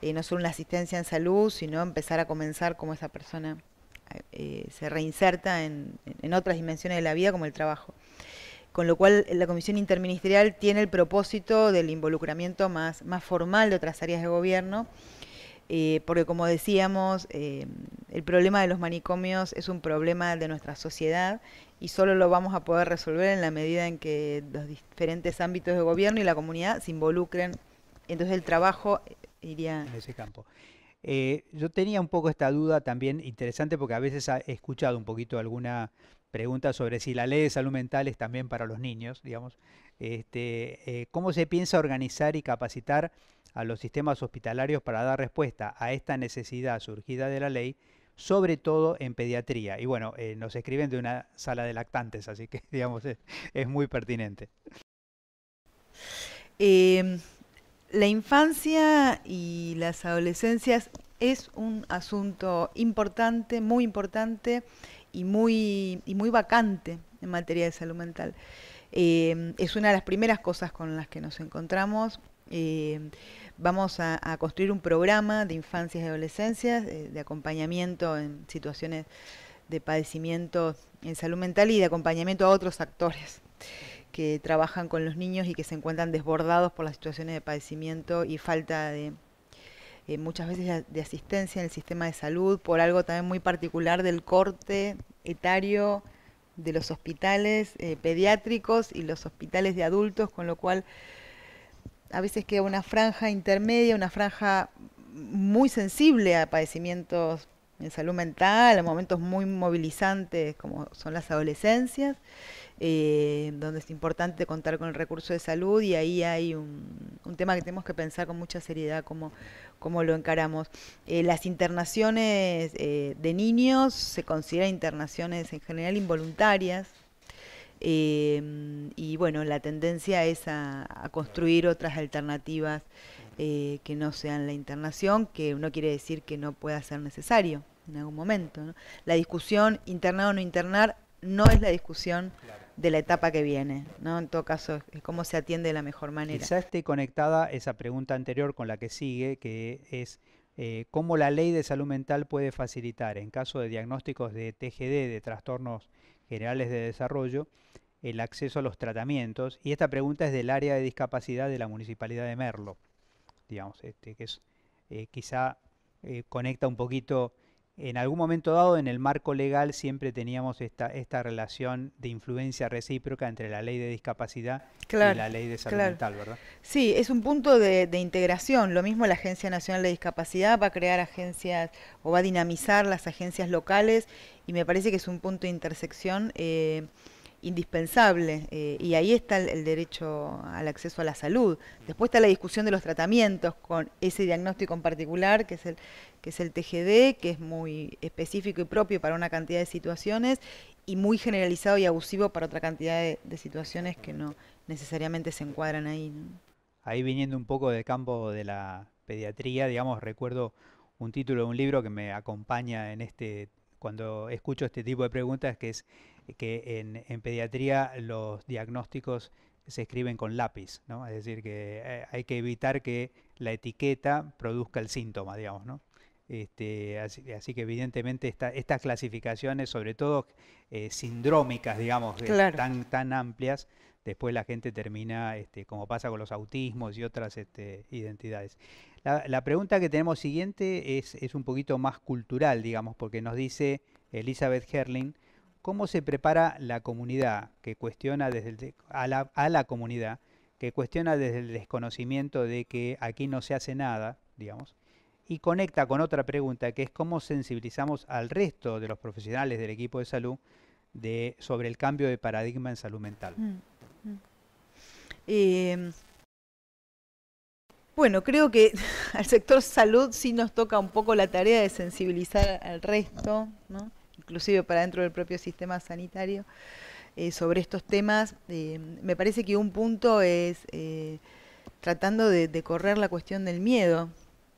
eh, no solo una asistencia en salud, sino empezar a comenzar como esa persona eh, se reinserta en, otras dimensiones de la vida, como el trabajo. Con lo cual, la Comisión Interministerial tiene el propósito del involucramiento más, formal de otras áreas de gobierno. porque como decíamos, el problema de los manicomios es un problema de nuestra sociedad y solo lo vamos a poder resolver en la medida en que los diferentes ámbitos de gobierno y la comunidad se involucren. Entonces el trabajo eh, iría... En ese campo. Eh, yo tenía un poco esta duda también interesante porque a veces he escuchado un poquito alguna pregunta sobre si la ley de salud mental es también para los niños, digamos. Este, eh, ¿Cómo se piensa organizar y capacitar a los sistemas hospitalarios para dar respuesta a esta necesidad surgida de la ley sobre todo en pediatría. Y bueno, eh, nos escriben de una sala de lactantes, así que digamos, es, muy pertinente. Em, la infancia y las adolescencias es un asunto importante, muy importante y muy, muy vacante en materia de salud mental. Em, es una de las primeras cosas con las que nos encontramos. Em, vamos a, construir un programa de infancias y adolescencias, de acompañamiento en situaciones de padecimiento en salud mental y de acompañamiento a otros actores que trabajan con los niños y que se encuentran desbordados por las situaciones de padecimiento y falta de eh, muchas veces de asistencia en el sistema de salud por algo también muy particular del corte etario de los hospitales eh, pediátricos y los hospitales de adultos, con lo cual a veces queda una franja intermedia, una franja muy sensible a padecimientos en salud mental, a momentos muy movilizantes como son las adolescencias, eh, donde es importante contar con el recurso de salud y ahí hay un, tema que tenemos que pensar con mucha seriedad cómo, cómo lo encaramos. Eh, las internaciones eh, de niños se consideran internaciones en general involuntarias, Em, y bueno, la tendencia es a, construir otras alternativas eh, que no sean la internación, que no quiere decir que no pueda ser necesario en algún momento. La discusión internar o no internar no es la discusión de la etapa que viene, ¿no? En todo caso, es cómo se atiende de la mejor manera. Quizá esté conectada esa pregunta anterior con la que sigue, que es eh, cómo la ley de salud mental puede facilitar en caso de diagnósticos de TGD, de trastornos Generales de Desarrollo el acceso a los tratamientos. Y esta pregunta es del área de discapacidad de la Municipalidad de Merlo, digamos, este, que es eh, quizá eh, conecta un poquito en algún momento dado, en el marco legal, siempre teníamos esta, esta relación de influencia recíproca entre la ley de discapacidad y la ley de salud mental, ¿verdad? Sí, es un punto de, integración. Lo mismo la Agencia Nacional de Discapacidad va a crear agencias o va a dinamizar las agencias locales y me parece que es un punto de intersección. Eh, indispensable eh, y ahí está el, derecho al acceso a la salud. Después está la discusión de los tratamientos con ese diagnóstico en particular que es el que es el TGD, que es muy específico y propio para una cantidad de situaciones y muy generalizado y abusivo para otra cantidad de, situaciones que no necesariamente se encuadran ahí. Ahí viniendo un poco del campo de la pediatría, digamos, recuerdo un título de un libro que me acompaña en este cuando escucho este tipo de preguntas que es que en, pediatría los diagnósticos se escriben con lápiz, ¿no? Es decir, que eh, hay que evitar que la etiqueta produzca el síntoma, digamos, ¿no? Este, así, que evidentemente estas clasificaciones, sobre todo eh, sindrómicas, digamos, tan, amplias, después la gente termina, este, como pasa con los autismos y otras este, identidades. La, pregunta que tenemos siguiente es, es, un poquito más cultural, digamos, porque nos dice Elizabeth Herling, cómo se prepara la comunidad que cuestiona desde a, la, comunidad que cuestiona desde el desconocimiento de que aquí no se hace nada, digamos, y conecta con otra pregunta que es cómo sensibilizamos al resto de los profesionales del equipo de salud de, sobre el cambio de paradigma en salud mental. Mm, mm. Em, bueno, creo que al sector salud sí nos toca un poco la tarea de sensibilizar al resto, ¿no? inclusive para dentro del propio sistema sanitario, eh, sobre estos temas. Eh, me parece que un punto es eh, tratando de, correr la cuestión del miedo,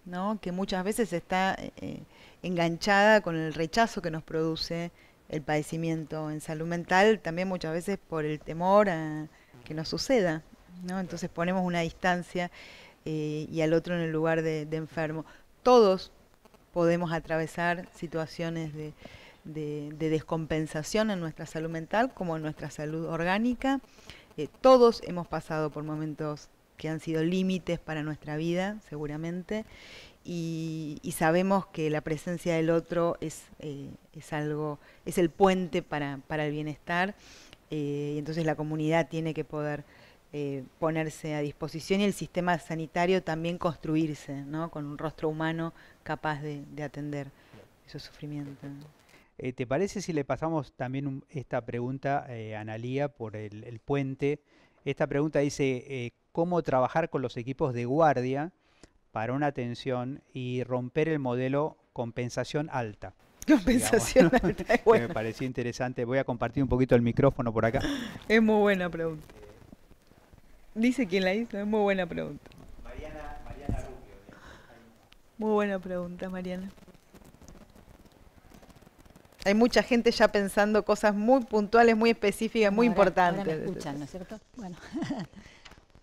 ¿no? que muchas veces está enganchada con el rechazo que nos produce el padecimiento en salud mental, también muchas veces por el temor a que nos suceda. ¿no? Entonces ponemos una distancia y al otro en el lugar de enfermo. Todos podemos atravesar situaciones de, de, descompensación en nuestra salud mental como en nuestra salud orgánica. Eh, todos hemos pasado por momentos que han sido límites para nuestra vida, seguramente, y, sabemos que la presencia del otro es, eh, algo, es el puente para, el bienestar, eh, y entonces la comunidad tiene que poder ponerse a disposición y el sistema sanitario también construirse, ¿no? Con un rostro humano capaz de atender esos sufrimientos. Eh, ¿Te parece si le pasamos también esta pregunta eh, a Analía por el, puente? Esta pregunta dice, eh, ¿cómo trabajar con los equipos de guardia para una atención y romper el modelo compensación alta? Compensación alta. me pareció interesante. Voy a compartir un poquito el micrófono por acá. Es muy buena pregunta. Dice quién la hizo, es muy buena pregunta. Mariana, Mariana Rubio. Muy buena pregunta, Mariana hay mucha gente ya pensando cosas muy puntuales, muy específicas, muy importantes. cierto?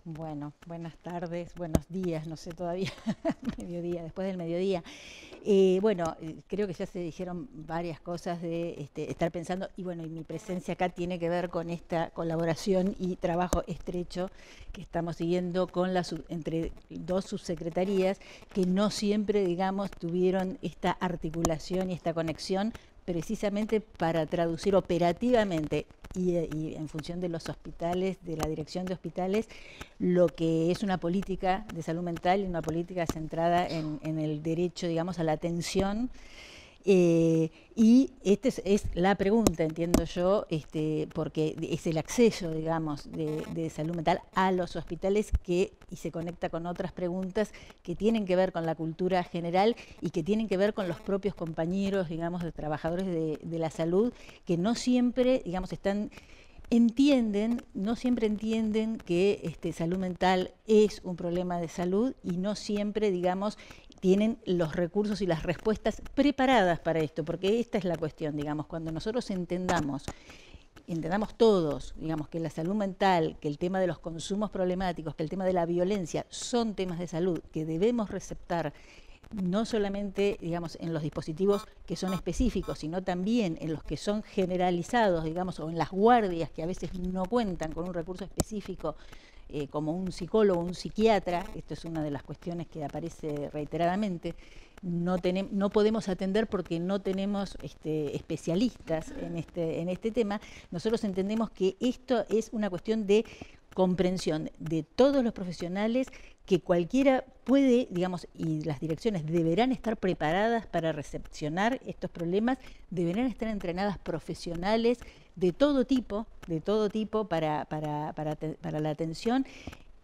Bueno. buenas tardes, buenos días, no sé todavía, mediodía, después del mediodía. Eh, bueno, eh, creo que ya se dijeron varias cosas de este, estar pensando, y bueno, y mi presencia acá tiene que ver con esta colaboración y trabajo estrecho que estamos siguiendo con la entre dos subsecretarías que no siempre, digamos, tuvieron esta articulación y esta conexión, precisamente para traducir operativamente y, en función de los hospitales, de la dirección de hospitales, lo que es una política de salud mental y una política centrada en, en el derecho, digamos, a la atención eh, y esta es, la pregunta, entiendo yo, este, porque es el acceso, digamos, de, salud mental a los hospitales que, y se conecta con otras preguntas que tienen que ver con la cultura general y que tienen que ver con los propios compañeros, digamos, de trabajadores de, la salud, que no siempre, digamos, están entienden, no siempre entienden que este, salud mental es un problema de salud y no siempre, digamos, tienen los recursos y las respuestas preparadas para esto, porque esta es la cuestión, digamos, cuando nosotros entendamos entendamos todos, digamos, que la salud mental, que el tema de los consumos problemáticos, que el tema de la violencia son temas de salud que debemos receptar no solamente, digamos, en los dispositivos que son específicos, sino también en los que son generalizados, digamos, o en las guardias que a veces no cuentan con un recurso específico eh, como un psicólogo, un psiquiatra, esto es una de las cuestiones que aparece reiteradamente, no, tenemos, no podemos atender porque no tenemos este, especialistas en este, en este tema, nosotros entendemos que esto es una cuestión de comprensión de todos los profesionales que cualquiera puede, digamos, y las direcciones deberán estar preparadas para recepcionar estos problemas, deberán estar entrenadas profesionales de todo tipo, de todo tipo para, para, para la atención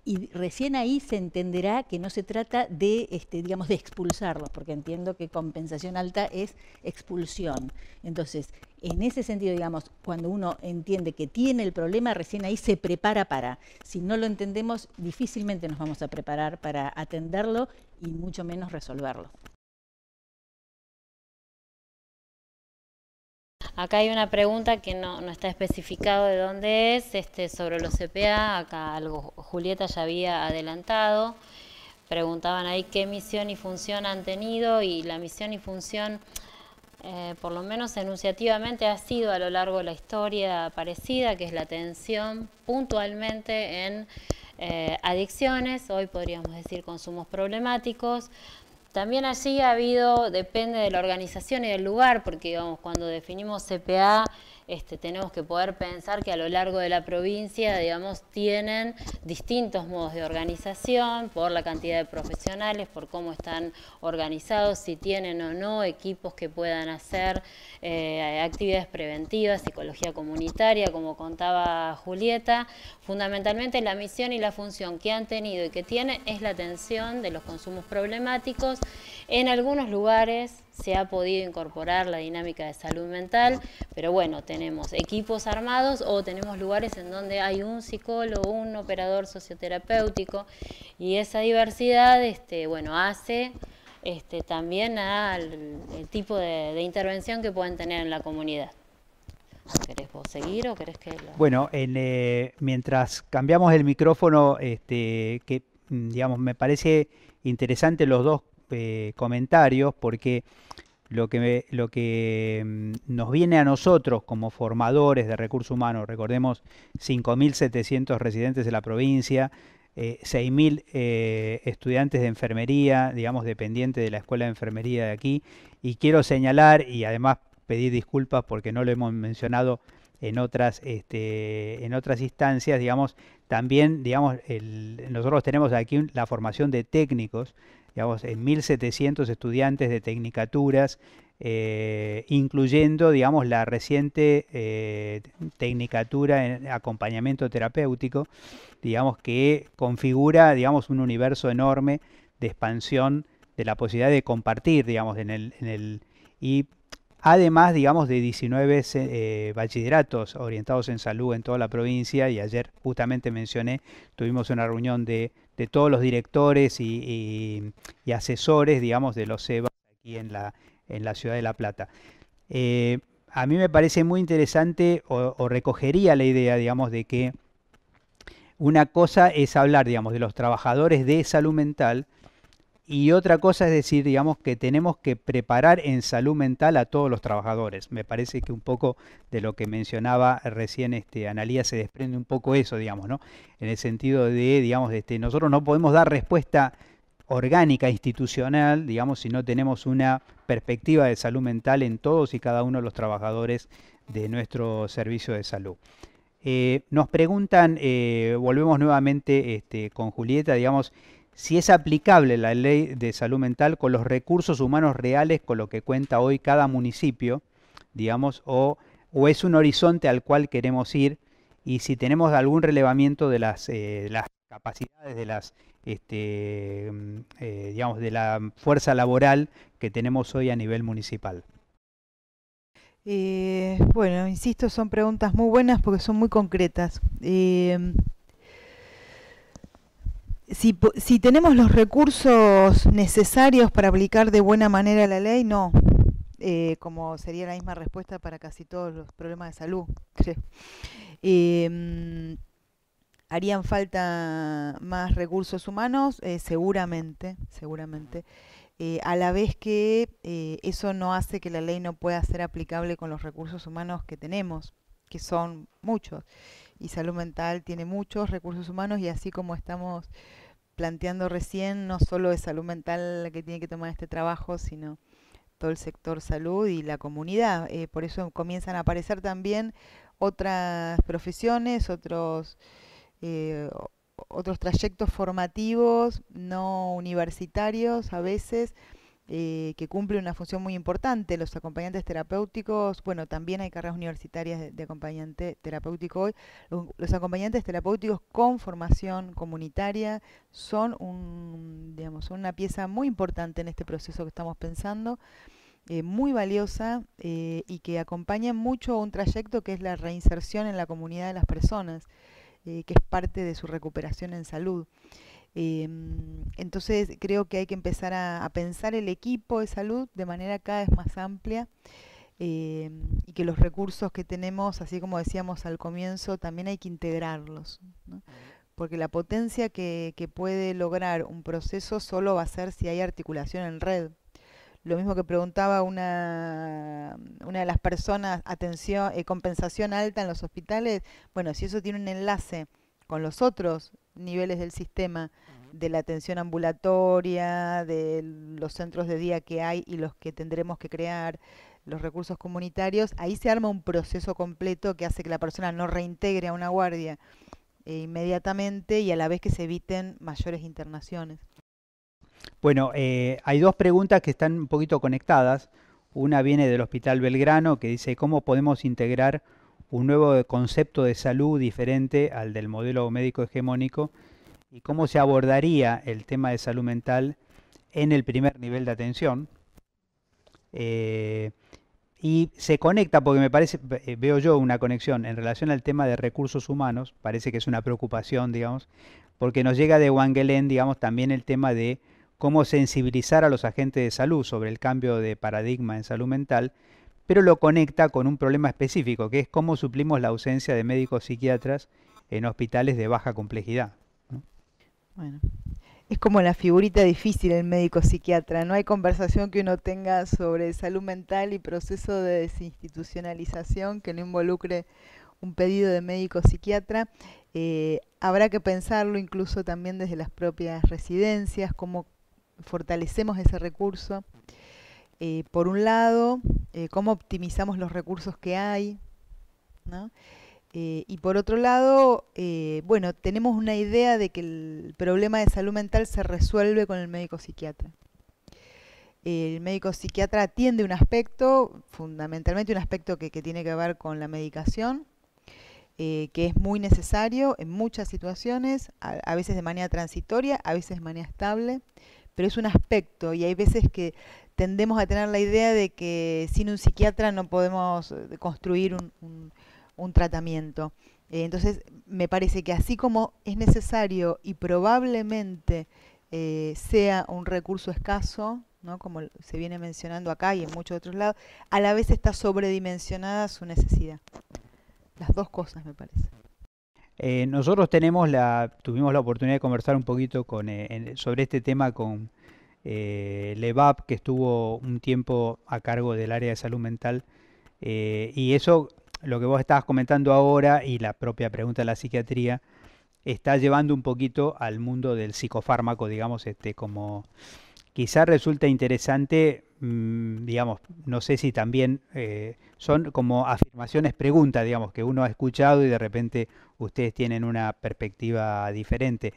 y recién ahí se entenderá que no se trata de, este, digamos, de expulsarlos, porque entiendo que compensación alta es expulsión. Entonces, en ese sentido, digamos, cuando uno entiende que tiene el problema, recién ahí se prepara para. Si no lo entendemos, difícilmente nos vamos a preparar para atenderlo y mucho menos resolverlo. Acá hay una pregunta que no, está especificado de dónde es, este, sobre los CPA, acá algo Julieta ya había adelantado. Preguntaban ahí qué misión y función han tenido y la misión y función, eh, por lo menos enunciativamente, ha sido a lo largo de la historia parecida, que es la atención puntualmente en eh, adicciones, hoy podríamos decir consumos problemáticos, también allí ha habido, depende de la organización y del lugar, porque digamos, cuando definimos CPA este, tenemos que poder pensar que a lo largo de la provincia, digamos, tienen distintos modos de organización por la cantidad de profesionales, por cómo están organizados, si tienen o no equipos que puedan hacer eh, actividades preventivas, psicología comunitaria, como contaba Julieta. Fundamentalmente la misión y la función que han tenido y que tiene es la atención de los consumos problemáticos en algunos lugares se ha podido incorporar la dinámica de salud mental, pero bueno, tenemos equipos armados o tenemos lugares en donde hay un psicólogo, un operador socioterapéutico y esa diversidad este, bueno, hace este, también al el tipo de, intervención que pueden tener en la comunidad. ¿Querés vos seguir o querés que...? Bueno, eh, mientras cambiamos el micrófono, este, que mm, digamos, me parece interesante los dos eh, comentarios porque lo que, lo que mm, nos viene a nosotros como formadores de recursos humanos, recordemos 5.700 residentes de la provincia, 6.000 eh, eh, estudiantes de enfermería, digamos, dependientes de la Escuela de Enfermería de aquí. Y quiero señalar y además pedir disculpas porque no lo hemos mencionado en otras, este, en otras instancias, digamos, también, digamos, nosotros tenemos aquí la formación de técnicos digamos, en 1.700 estudiantes de tecnicaturas, eh, incluyendo, digamos, la reciente eh, tecnicatura en acompañamiento terapéutico, digamos, que configura, digamos, un universo enorme de expansión de la posibilidad de compartir, digamos, en el... y además, digamos, de 19 eh, bachilleratos orientados en salud en toda la provincia, y ayer justamente mencioné, tuvimos una reunión de de todos los directores y, asesores, digamos, de los EVA aquí en la, ciudad de La Plata. Eh, a mí me parece muy interesante o, o, recogería la idea, digamos, de que una cosa es hablar, digamos, de los trabajadores de salud mental y otra cosa es decir, digamos, que tenemos que preparar en salud mental a todos los trabajadores. Me parece que un poco de lo que mencionaba recién este, Analía se desprende un poco eso, digamos, ¿no? En el sentido de, digamos, este, nosotros no podemos dar respuesta orgánica, institucional, digamos, si no tenemos una perspectiva de salud mental en todos y cada uno de los trabajadores de nuestro servicio de salud. Eh, nos preguntan, eh, volvemos nuevamente este, con Julieta, digamos, si es aplicable la ley de salud mental con los recursos humanos reales con lo que cuenta hoy cada municipio, digamos, o, o es un horizonte al cual queremos ir y si tenemos algún relevamiento de las, eh, capacidades de las este, mm, eh, digamos de la fuerza laboral que tenemos hoy a nivel municipal. Eh, bueno, insisto, son preguntas muy buenas porque son muy concretas si, tenemos los recursos necesarios para aplicar de buena manera la ley, no. Eh, como sería la misma respuesta para casi todos los problemas de salud, em, ¿Harían falta más recursos humanos? Eh, seguramente, seguramente. Eh, a la vez que eso no hace que la ley no pueda ser aplicable con los recursos humanos que tenemos, que son muchos y salud mental tiene muchos recursos humanos y así como estamos planteando recién, no solo es salud mental la que tiene que tomar este trabajo, sino todo el sector salud y la comunidad. Eh, por eso comienzan a aparecer también otras profesiones, otros, eh, otros trayectos formativos, no universitarios a veces, eh, que cumple una función muy importante, los acompañantes terapéuticos, bueno, también hay carreras universitarias de, acompañante terapéutico hoy, los, acompañantes terapéuticos con formación comunitaria son un, digamos, una pieza muy importante en este proceso que estamos pensando. Eh, muy valiosa eh, y que acompaña mucho un trayecto que es la reinserción en la comunidad de las personas, que es parte de su recuperación en salud. Em, entonces creo que hay que empezar a, pensar el equipo de salud de manera cada vez más amplia em, y que los recursos que tenemos, así como decíamos al comienzo, también hay que integrarlos. Porque la potencia que, puede lograr un proceso solo va a ser si hay articulación en red. Lo mismo que preguntaba una, una de las personas, atención, eh, compensación alta en los hospitales, bueno, si eso tiene un enlace con los otros, niveles del sistema de la atención ambulatoria, de los centros de día que hay y los que tendremos que crear, los recursos comunitarios, ahí se arma un proceso completo que hace que la persona no reintegre a una guardia eh, inmediatamente y a la vez que se eviten mayores internaciones. Bueno, eh, hay dos preguntas que están un poquito conectadas. Una viene del Hospital Belgrano que dice, ¿cómo podemos integrar un nuevo concepto de salud diferente al del modelo médico hegemónico y cómo se abordaría el tema de salud mental en el primer nivel de atención. Eh, y se conecta, porque me parece, eh, veo yo una conexión en relación al tema de recursos humanos, parece que es una preocupación, digamos, porque nos llega de Wangelén, digamos, también el tema de cómo sensibilizar a los agentes de salud sobre el cambio de paradigma en salud mental pero lo conecta con un problema específico, que es cómo suplimos la ausencia de médicos psiquiatras en hospitales de baja complejidad. Bueno, es como la figurita difícil el médico psiquiatra, no hay conversación que uno tenga sobre salud mental y proceso de desinstitucionalización que no involucre un pedido de médico psiquiatra. Eh, habrá que pensarlo incluso también desde las propias residencias, cómo fortalecemos ese recurso. Eh, por un lado, eh, cómo optimizamos los recursos que hay, eh, y por otro lado, bueno, tenemos una idea de que el problema de salud mental se resuelve con el médico psiquiatra. El médico psiquiatra atiende un aspecto, fundamentalmente un aspecto que, tiene que ver con la medicación, que es muy necesario en muchas situaciones, a, a veces de manera transitoria, a veces de manera estable, pero es un aspecto y hay veces que tendemos a tener la idea de que sin un psiquiatra no podemos eh, construir un, tratamiento. Eh, entonces, me parece que así como es necesario y probablemente eh, sea un recurso escaso, como se viene mencionando acá y en muchos otros lados, a la vez está sobredimensionada su necesidad. Las dos cosas, me parece. nosotros tenemos la, tuvimos la oportunidad de conversar un poquito sobre este tema con eh, que estuvo un tiempo a cargo del área de salud mental. Eh, y eso, lo que vos estabas comentando ahora y la propia pregunta de la psiquiatría, está llevando un poquito al mundo del psicofármaco, digamos, este, como quizás resulta interesante, mm, digamos, no sé si también eh, son como afirmaciones, preguntas, digamos, que uno ha escuchado y de repente ustedes tienen una perspectiva diferente.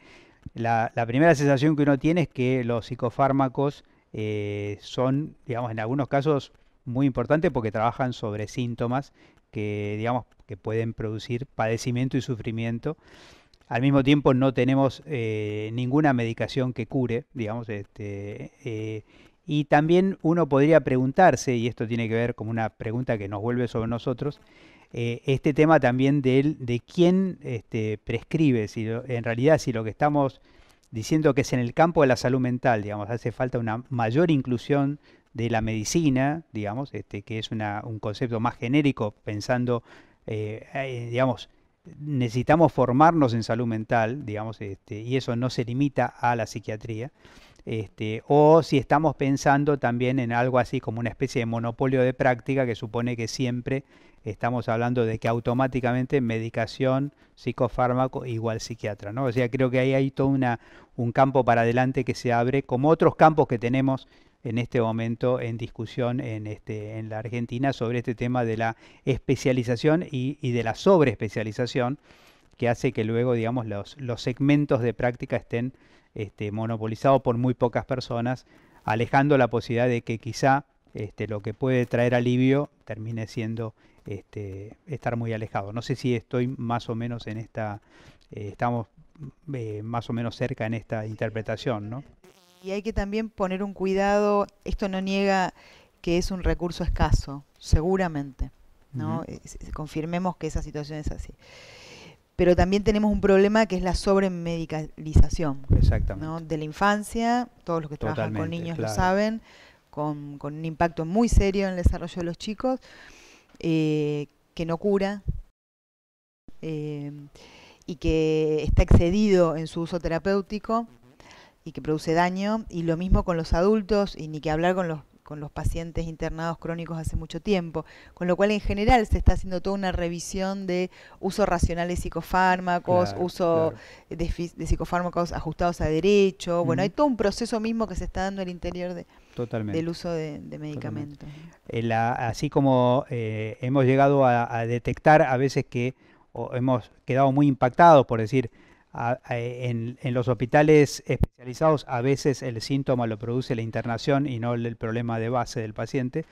La, primera sensación que uno tiene es que los psicofármacos eh, son, digamos, en algunos casos muy importantes porque trabajan sobre síntomas que, digamos, que pueden producir padecimiento y sufrimiento. Al mismo tiempo no tenemos eh, ninguna medicación que cure, digamos, este, eh, y también uno podría preguntarse, y esto tiene que ver con una pregunta que nos vuelve sobre nosotros, eh, este tema también de, de quién este, prescribe, si en realidad si lo que estamos diciendo que es en el campo de la salud mental, digamos, hace falta una mayor inclusión de la medicina, digamos, este, que es un concepto más genérico, pensando, eh, eh, digamos, necesitamos formarnos en salud mental, digamos, este, y eso no se limita a la psiquiatría, este, o si estamos pensando también en algo así como una especie de monopolio de práctica que supone que siempre estamos hablando de que automáticamente medicación, psicofármaco igual psiquiatra, ¿no? O sea, creo que ahí hay todo una, un campo para adelante que se abre, como otros campos que tenemos en este momento en discusión en, este, en la Argentina sobre este tema de la especialización y, de la sobreespecialización que hace que luego, digamos, los, los segmentos de práctica estén este, monopolizados por muy pocas personas, alejando la posibilidad de que quizá este, lo que puede traer alivio termine siendo este, estar muy alejado. No sé si estoy más o menos en esta, eh, estamos eh, más o menos cerca en esta interpretación, ¿no? Y hay que también poner un cuidado, esto no niega que es un recurso escaso, seguramente, ¿no? Eh, confirmemos que esa situación es así pero también tenemos un problema que es la sobremedicalización ¿no? de la infancia, todos los que trabajan con niños lo saben, con, un impacto muy serio en el desarrollo de los chicos. Eh, que no cura eh, y que está excedido en su uso terapéutico y que produce daño. Y lo mismo con los adultos y ni que hablar con los, con los pacientes internados crónicos hace mucho tiempo. Con lo cual en general se está haciendo toda una revisión de uso racional de psicofármacos, uso De, psicofármacos ajustados a derecho. Bueno, hay todo un proceso mismo que se está dando el interior de... Totalmente. del uso de, medicamentos. Eh, así como eh, hemos llegado a, detectar a veces que hemos quedado muy impactados, por decir, en, los hospitales especializados a veces el síntoma lo produce la internación y no el, problema de base del paciente.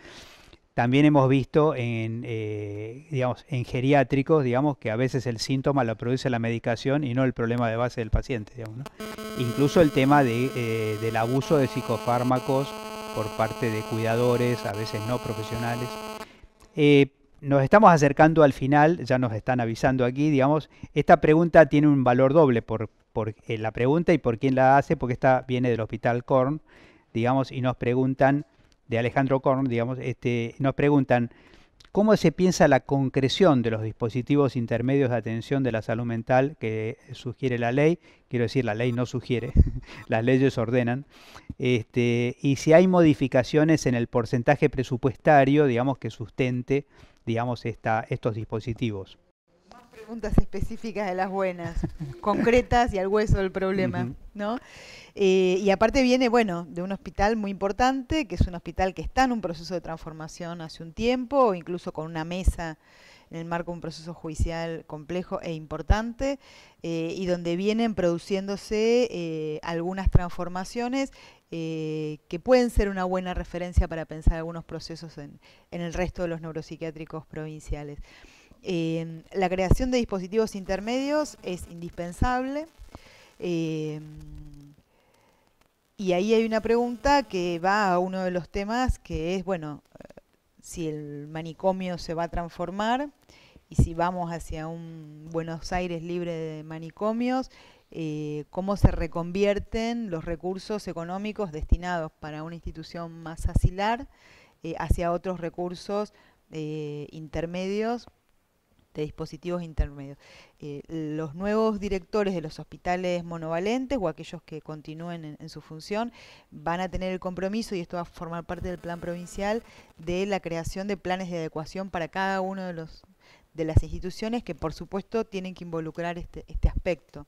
También hemos visto en, eh, digamos, en geriátricos, digamos, que a veces el síntoma lo produce la medicación y no el problema de base del paciente, Incluso el tema de, del abuso de psicofármacos por parte de cuidadores, a veces no profesionales. Eh, nos estamos acercando al final, ya nos están avisando aquí, digamos, esta pregunta tiene un valor doble por, eh, la pregunta y por quién la hace, porque esta viene del Hospital Korn, digamos, y nos preguntan, de Alejandro Korn, digamos, este, nos preguntan, cómo se piensa la concreción de los dispositivos intermedios de atención de la salud mental que sugiere la ley. Quiero decir, la ley no sugiere, las leyes ordenan. Este, y si hay modificaciones en el porcentaje presupuestario, digamos, que sustente digamos, esta, estos dispositivos preguntas específicas de las buenas, concretas y al hueso del problema, ¿no? Eh, y aparte viene, bueno, de un hospital muy importante, que es un hospital que está en un proceso de transformación hace un tiempo, incluso con una mesa en el marco de un proceso judicial complejo e importante, eh, y donde vienen produciéndose eh, algunas transformaciones que pueden ser una buena referencia para pensar algunos procesos en el resto de los neuropsiquiátricos provinciales la creación de dispositivos intermedios es indispensable. Em, y ahí hay una pregunta que va a uno de los temas que es, bueno, eh, si el manicomio se va a transformar y si vamos hacia un Buenos Aires libre de manicomios, eh, cómo se reconvierten los recursos económicos destinados para una institución más asilar eh, hacia otros recursos intermedios de dispositivos intermedios. Eh, los nuevos directores de los hospitales monovalentes o aquellos que continúen en, su función van a tener el compromiso, y esto va a formar parte del plan provincial, de la creación de planes de adecuación para cada uno de los de las instituciones que por supuesto tienen que involucrar este, este aspecto.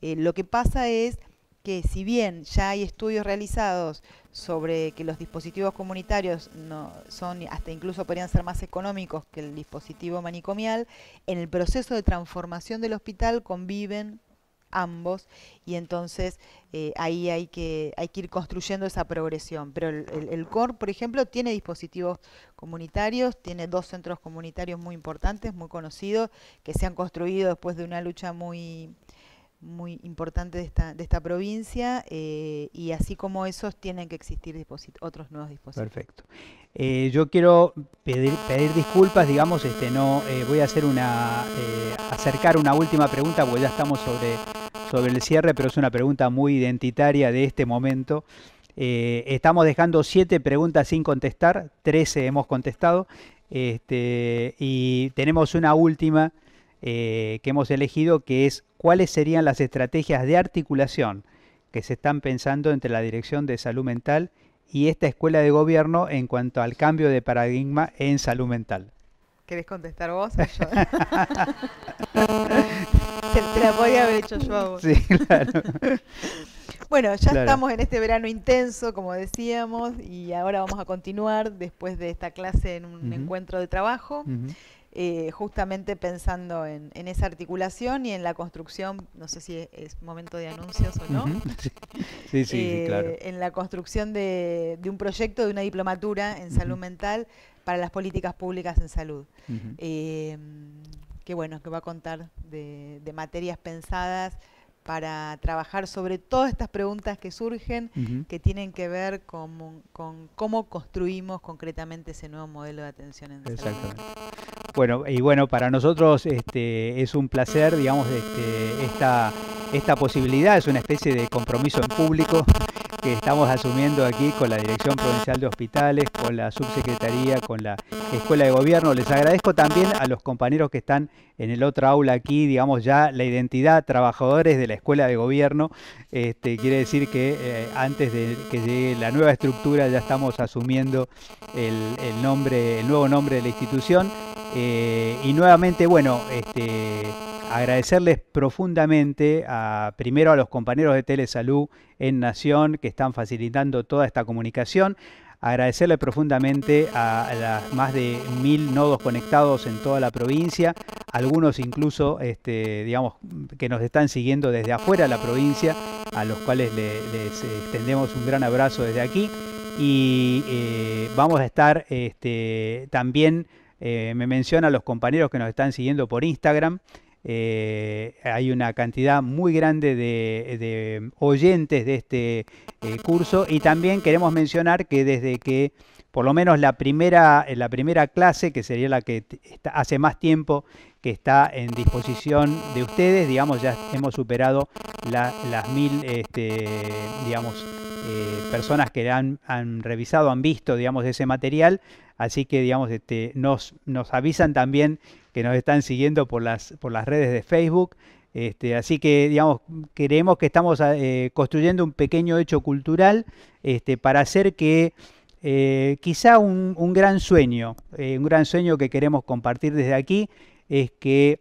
Eh, lo que pasa es que si bien ya hay estudios realizados sobre que los dispositivos comunitarios no son hasta incluso podrían ser más económicos que el dispositivo manicomial, en el proceso de transformación del hospital conviven ambos y entonces eh, ahí hay que, hay que ir construyendo esa progresión. Pero el, el, COR, por ejemplo, tiene dispositivos comunitarios, tiene dos centros comunitarios muy importantes, muy conocidos, que se han construido después de una lucha muy muy importante de esta, provincia eh, y así como esos tienen que existir otros nuevos dispositivos. Perfecto. Eh, yo quiero pedir, disculpas, digamos, este, no eh, voy a hacer una acercar una última pregunta porque ya estamos sobre, sobre el cierre, pero es una pregunta muy identitaria de este momento. estamos dejando siete preguntas sin contestar, 13 hemos contestado este, y tenemos una última que hemos elegido que es cuáles serían las estrategias de articulación que se están pensando entre la Dirección de Salud Mental y esta escuela de gobierno en cuanto al cambio de paradigma en salud mental. ¿Querés contestar vos o yo? te, la podría haber hecho yo a vos. Sí, claro. bueno, ya estamos en este verano intenso, como decíamos, y ahora vamos a continuar después de esta clase en un encuentro de trabajo. Eh, justamente pensando en, esa articulación y en la construcción, no sé si es, momento de anuncios o no, eh, en la construcción de, un proyecto, de una diplomatura en salud mental para las políticas públicas en salud. Eh, Qué bueno, que va a contar de materias pensadas para trabajar sobre todas estas preguntas que surgen, que tienen que ver con, cómo construimos concretamente ese nuevo modelo de atención en Exactamente. Bueno, y bueno, para nosotros este, es un placer, digamos, este, esta esta posibilidad, es una especie de compromiso en público que estamos asumiendo aquí con la Dirección Provincial de Hospitales, con la Subsecretaría, con la Escuela de Gobierno. Les agradezco también a los compañeros que están en el otro aula aquí, digamos ya la identidad, trabajadores de la Escuela de Gobierno. Este, quiere decir que eh, antes de que llegue la nueva estructura ya estamos asumiendo el, nombre, el nuevo nombre de la institución. Eh, y nuevamente, bueno, este agradecerles profundamente a, primero a los compañeros de Telesalud en Nación que están facilitando toda esta comunicación. Agradecerles profundamente a, las más de mil nodos conectados en toda la provincia, algunos incluso, este, digamos, que nos están siguiendo desde afuera de la provincia, a los cuales les extendemos un gran abrazo desde aquí. Y eh, vamos a estar este, también, eh, me mencionan los compañeros que nos están siguiendo por Instagram, eh, hay una cantidad muy grande de, oyentes de este eh, curso y también queremos mencionar que desde que por lo menos la primera, la primera clase, que sería la que está, hace más tiempo que está en disposición de ustedes, digamos, ya hemos superado la, las mil, este, digamos, eh, personas que han, han revisado, han visto, digamos, ese material, así que, digamos, este, nos, nos avisan también que nos están siguiendo por las, por las redes de Facebook. Este, así que, digamos, creemos que estamos eh, construyendo un pequeño hecho cultural este, para hacer que eh, quizá un, gran sueño, eh, un gran sueño que queremos compartir desde aquí, es que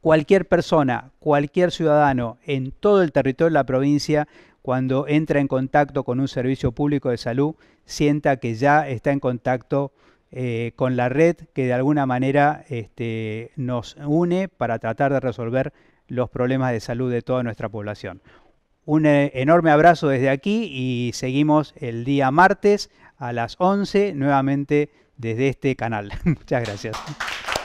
cualquier persona, cualquier ciudadano en todo el territorio de la provincia, cuando entra en contacto con un servicio público de salud, sienta que ya está en contacto eh, con la red que de alguna manera este, nos une para tratar de resolver los problemas de salud de toda nuestra población. Un eh, enorme abrazo desde aquí y seguimos el día martes a las 11 nuevamente desde este canal. Muchas gracias.